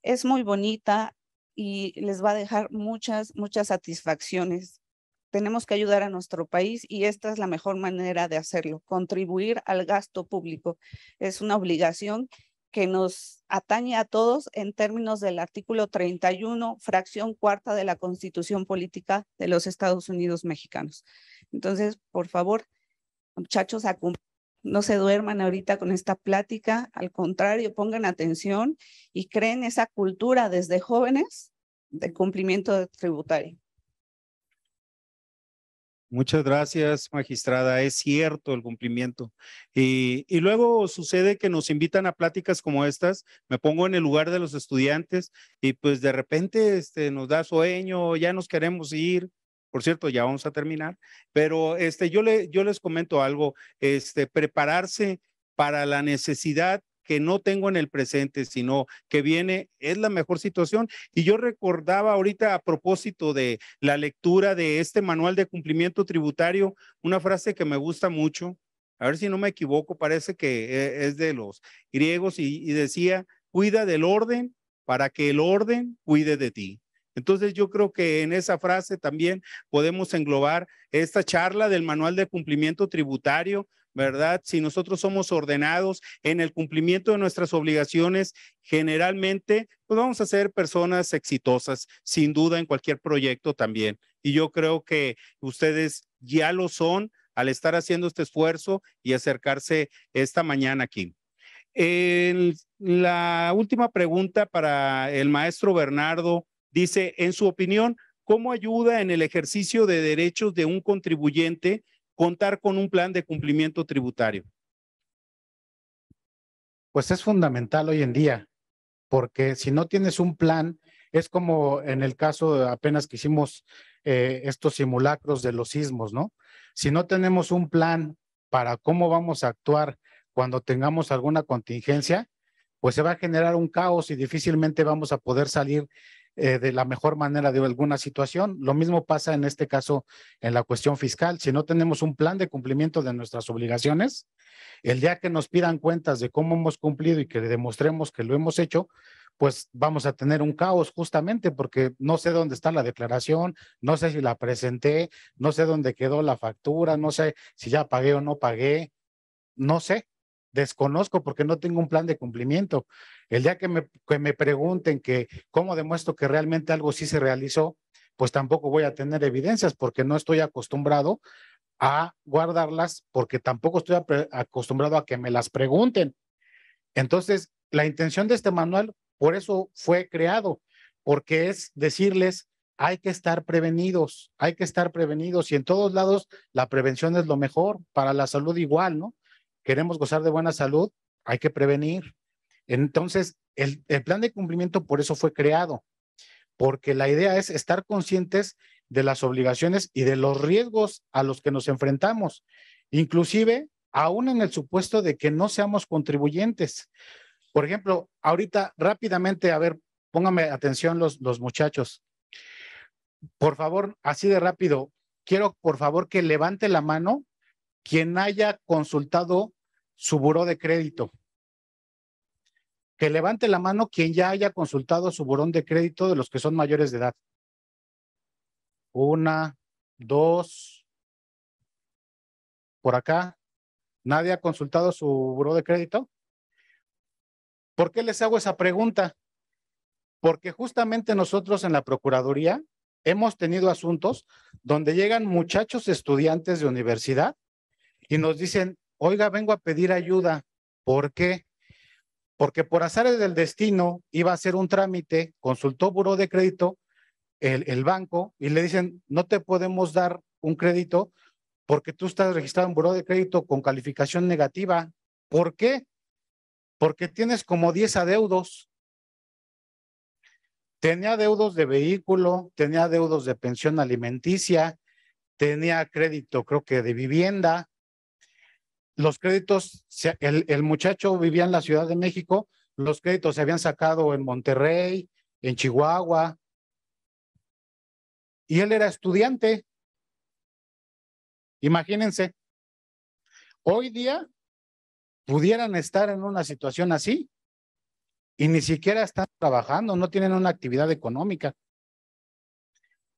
S6: Es muy bonita y les va a dejar muchas, muchas satisfacciones. Tenemos que ayudar a nuestro país y esta es la mejor manera de hacerlo, contribuir al gasto público. Es una obligación que nos atañe a todos en términos del artículo 31, fracción cuarta de la Constitución Política de los Estados Unidos Mexicanos. Entonces, por favor, muchachos, no se duerman ahorita con esta plática, al contrario, pongan atención y creen esa cultura desde jóvenes de cumplimiento tributario.
S4: Muchas gracias, magistrada. Es cierto el cumplimiento. Y, luego sucede que nos invitan a pláticas como estas. Me pongo en el lugar de los estudiantes y pues de repente este, nos da sueño, ya nos queremos ir. Por cierto, ya vamos a terminar. Pero este, yo, les comento algo. Este, prepararse para la necesidad que no tengo en el presente, sino que viene, es la mejor situación. Y yo recordaba ahorita a propósito de la lectura de este manual de cumplimiento tributario, una frase que me gusta mucho, a ver si no me equivoco, parece que e, es de los griegos y, decía, cuida del orden para que el orden cuide de ti. Entonces yo creo que en esa frase también podemos englobar esta charla del manual de cumplimiento tributario, ¿verdad? Si nosotros somos ordenados en el cumplimiento de nuestras obligaciones, generalmente, pues vamos a ser personas exitosas, sin duda, en cualquier proyecto también. Y yo creo que ustedes ya lo son al estar haciendo este esfuerzo y acercarse esta mañana aquí. la última pregunta para el maestro Bernardo dice, en su opinión, ¿cómo ayuda en el ejercicio de derechos de un contribuyente contar con un plan de cumplimiento tributario?
S5: Pues es fundamental hoy en día, porque si no tienes un plan, es como en el caso apenas que hicimos eh, estos simulacros de los sismos, ¿no? Si no tenemos un plan para cómo vamos a actuar cuando tengamos alguna contingencia, pues se va a generar un caos y difícilmente vamos a poder salir eh, de la mejor manera de alguna situación. Lo mismo pasa en este caso en la cuestión fiscal. Si no tenemos un plan de cumplimiento de nuestras obligaciones, el día que nos pidan cuentas de cómo hemos cumplido y que demostremos que lo hemos hecho, pues vamos a tener un caos justamente porque no sé dónde está la declaración, no sé si la presenté, no sé dónde quedó la factura, no sé si ya pagué o no pagué, no sé desconozco porque no tengo un plan de cumplimiento. El día que me, me pregunten que cómo demuestro que realmente algo sí se realizó, pues tampoco voy a tener evidencias porque no estoy acostumbrado a guardarlas porque tampoco estoy acostumbrado a que me las pregunten. Entonces, la intención de este manual, por eso fue creado, porque es decirles, hay que estar prevenidos, hay que estar prevenidos y en todos lados la prevención es lo mejor, para la salud igual, ¿no? queremos gozar de buena salud, hay que prevenir. Entonces, el, plan de cumplimiento por eso fue creado, porque la idea es estar conscientes de las obligaciones y de los riesgos a los que nos enfrentamos, inclusive aún en el supuesto de que no seamos contribuyentes. Por ejemplo, ahorita rápidamente, a ver, póngame atención los, los muchachos. Por favor, así de rápido, quiero por favor que levante la mano quien haya consultado su buró de crédito. Que levante la mano quien ya haya consultado su burón de crédito de los que son mayores de edad. Una, dos. Por acá. ¿Nadie ha consultado su buró de crédito? ¿Por qué les hago esa pregunta? Porque justamente nosotros en la Procuraduría hemos tenido asuntos donde llegan muchachos estudiantes de universidad y nos dicen, oiga, vengo a pedir ayuda. ¿Por qué? Porque por azares del destino iba a hacer un trámite, consultó buró de crédito, el, banco, y le dicen, no te podemos dar un crédito porque tú estás registrado en buró de crédito con calificación negativa. ¿Por qué? Porque tienes como 10 adeudos. Tenía deudos de vehículo, tenía deudos de pensión alimenticia, tenía crédito, creo que de vivienda, los créditos, el, muchacho vivía en la Ciudad de México, los créditos se habían sacado en Monterrey, en Chihuahua,
S1: y él era estudiante. Imagínense, hoy día pudieran estar
S5: en una situación así y ni siquiera están trabajando, no tienen una actividad económica.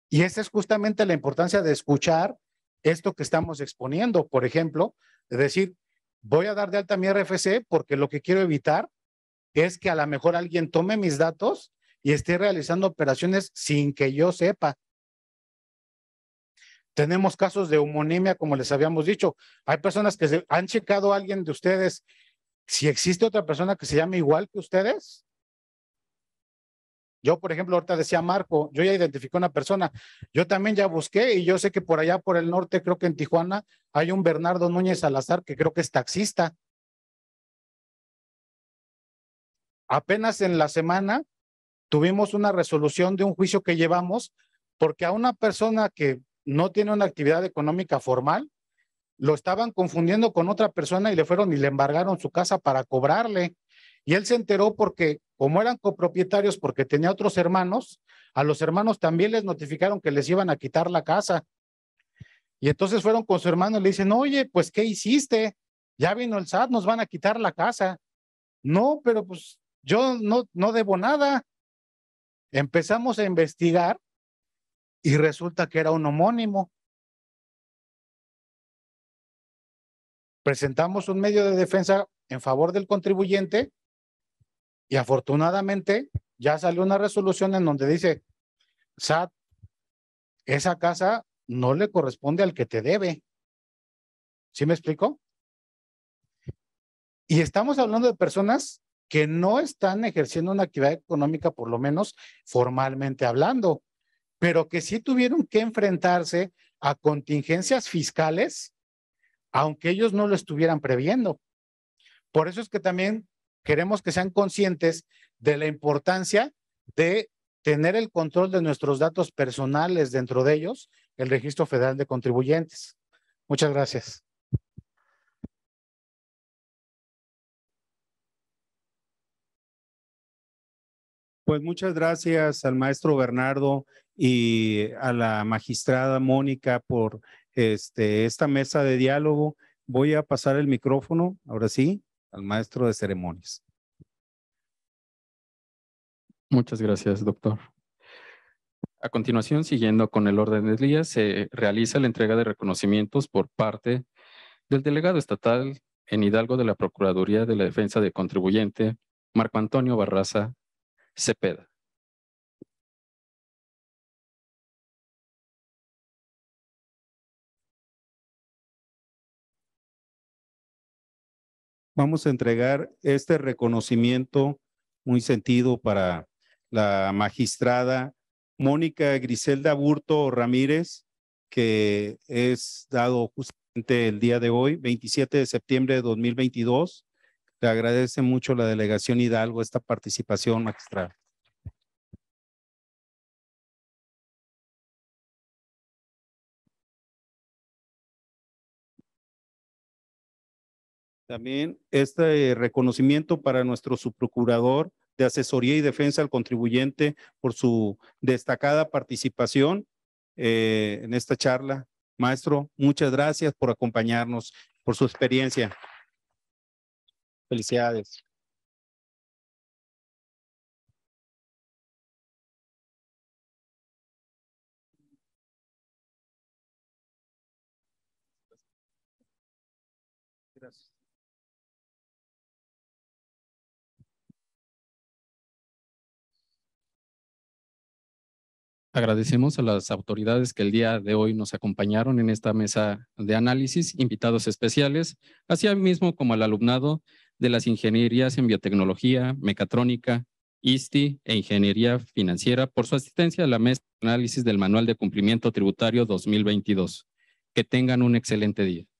S5: Y esa es justamente la importancia de escuchar esto que estamos exponiendo. Por ejemplo, es decir, voy a dar de alta mi RFC porque lo que quiero evitar es que a lo mejor alguien tome mis datos y esté realizando operaciones sin que yo sepa. Tenemos casos de homonimia, como les habíamos dicho. Hay personas que han checado a alguien de ustedes si existe otra persona que se llame igual que ustedes yo, por ejemplo, ahorita decía Marco, yo ya identifiqué una persona, yo también ya busqué y yo sé que por allá, por el norte, creo que en Tijuana, hay un Bernardo Núñez Salazar que creo que es taxista. Apenas en la semana tuvimos una resolución de un juicio que llevamos porque a una persona que no tiene una actividad económica formal, lo estaban confundiendo con otra persona y le fueron y le embargaron su casa para cobrarle. Y él se enteró porque, como eran copropietarios, porque tenía otros hermanos, a los hermanos también les notificaron que les iban a quitar la casa. Y entonces fueron con su hermano y le dicen, oye, pues, ¿qué hiciste? Ya vino el SAT, nos van a quitar la casa. No, pero pues yo no, no debo nada. Empezamos a investigar y resulta que era un homónimo. Presentamos un medio de defensa en favor del contribuyente y afortunadamente ya salió una resolución en donde dice, SAT, esa casa no le corresponde al que te debe. ¿Sí me explico? Y estamos hablando de personas que no están ejerciendo una actividad económica, por lo menos formalmente hablando, pero que sí tuvieron que enfrentarse a contingencias fiscales, aunque ellos no lo estuvieran previendo. Por eso es que también queremos que sean conscientes de la importancia de tener el control de nuestros datos personales, dentro de ellos el Registro Federal de Contribuyentes.
S1: Muchas gracias. Pues muchas gracias al
S4: maestro Bernardo y a la magistrada Mónica por este, esta mesa de diálogo. Voy a pasar el micrófono, ahora sí, al maestro
S2: de ceremonias. Muchas gracias, doctor. A continuación, siguiendo con el orden del día, se realiza la entrega de reconocimientos por parte del delegado estatal en Hidalgo de la Procuraduría de la Defensa
S1: de Contribuyente, Marco Antonio Barraza Cepeda. vamos a entregar
S4: este reconocimiento muy sentido para la magistrada Mónica Griselda Burto Ramírez, que es dado justamente el día de hoy, 27 de septiembre de 2022. Le
S1: agradece mucho la delegación Hidalgo esta participación magistrada. También este
S4: reconocimiento para nuestro subprocurador de Asesoría y Defensa al Contribuyente por su destacada participación eh, en esta charla. Maestro,
S1: muchas gracias por acompañarnos, por su experiencia. Felicidades. Agradecemos a las autoridades que el día de hoy nos acompañaron en esta mesa
S2: de análisis, invitados especiales, así mismo como al alumnado de las ingenierías en biotecnología, mecatrónica, ISTI e ingeniería financiera por su asistencia a la mesa de análisis del Manual de Cumplimiento Tributario 2022. Que tengan
S1: un excelente día.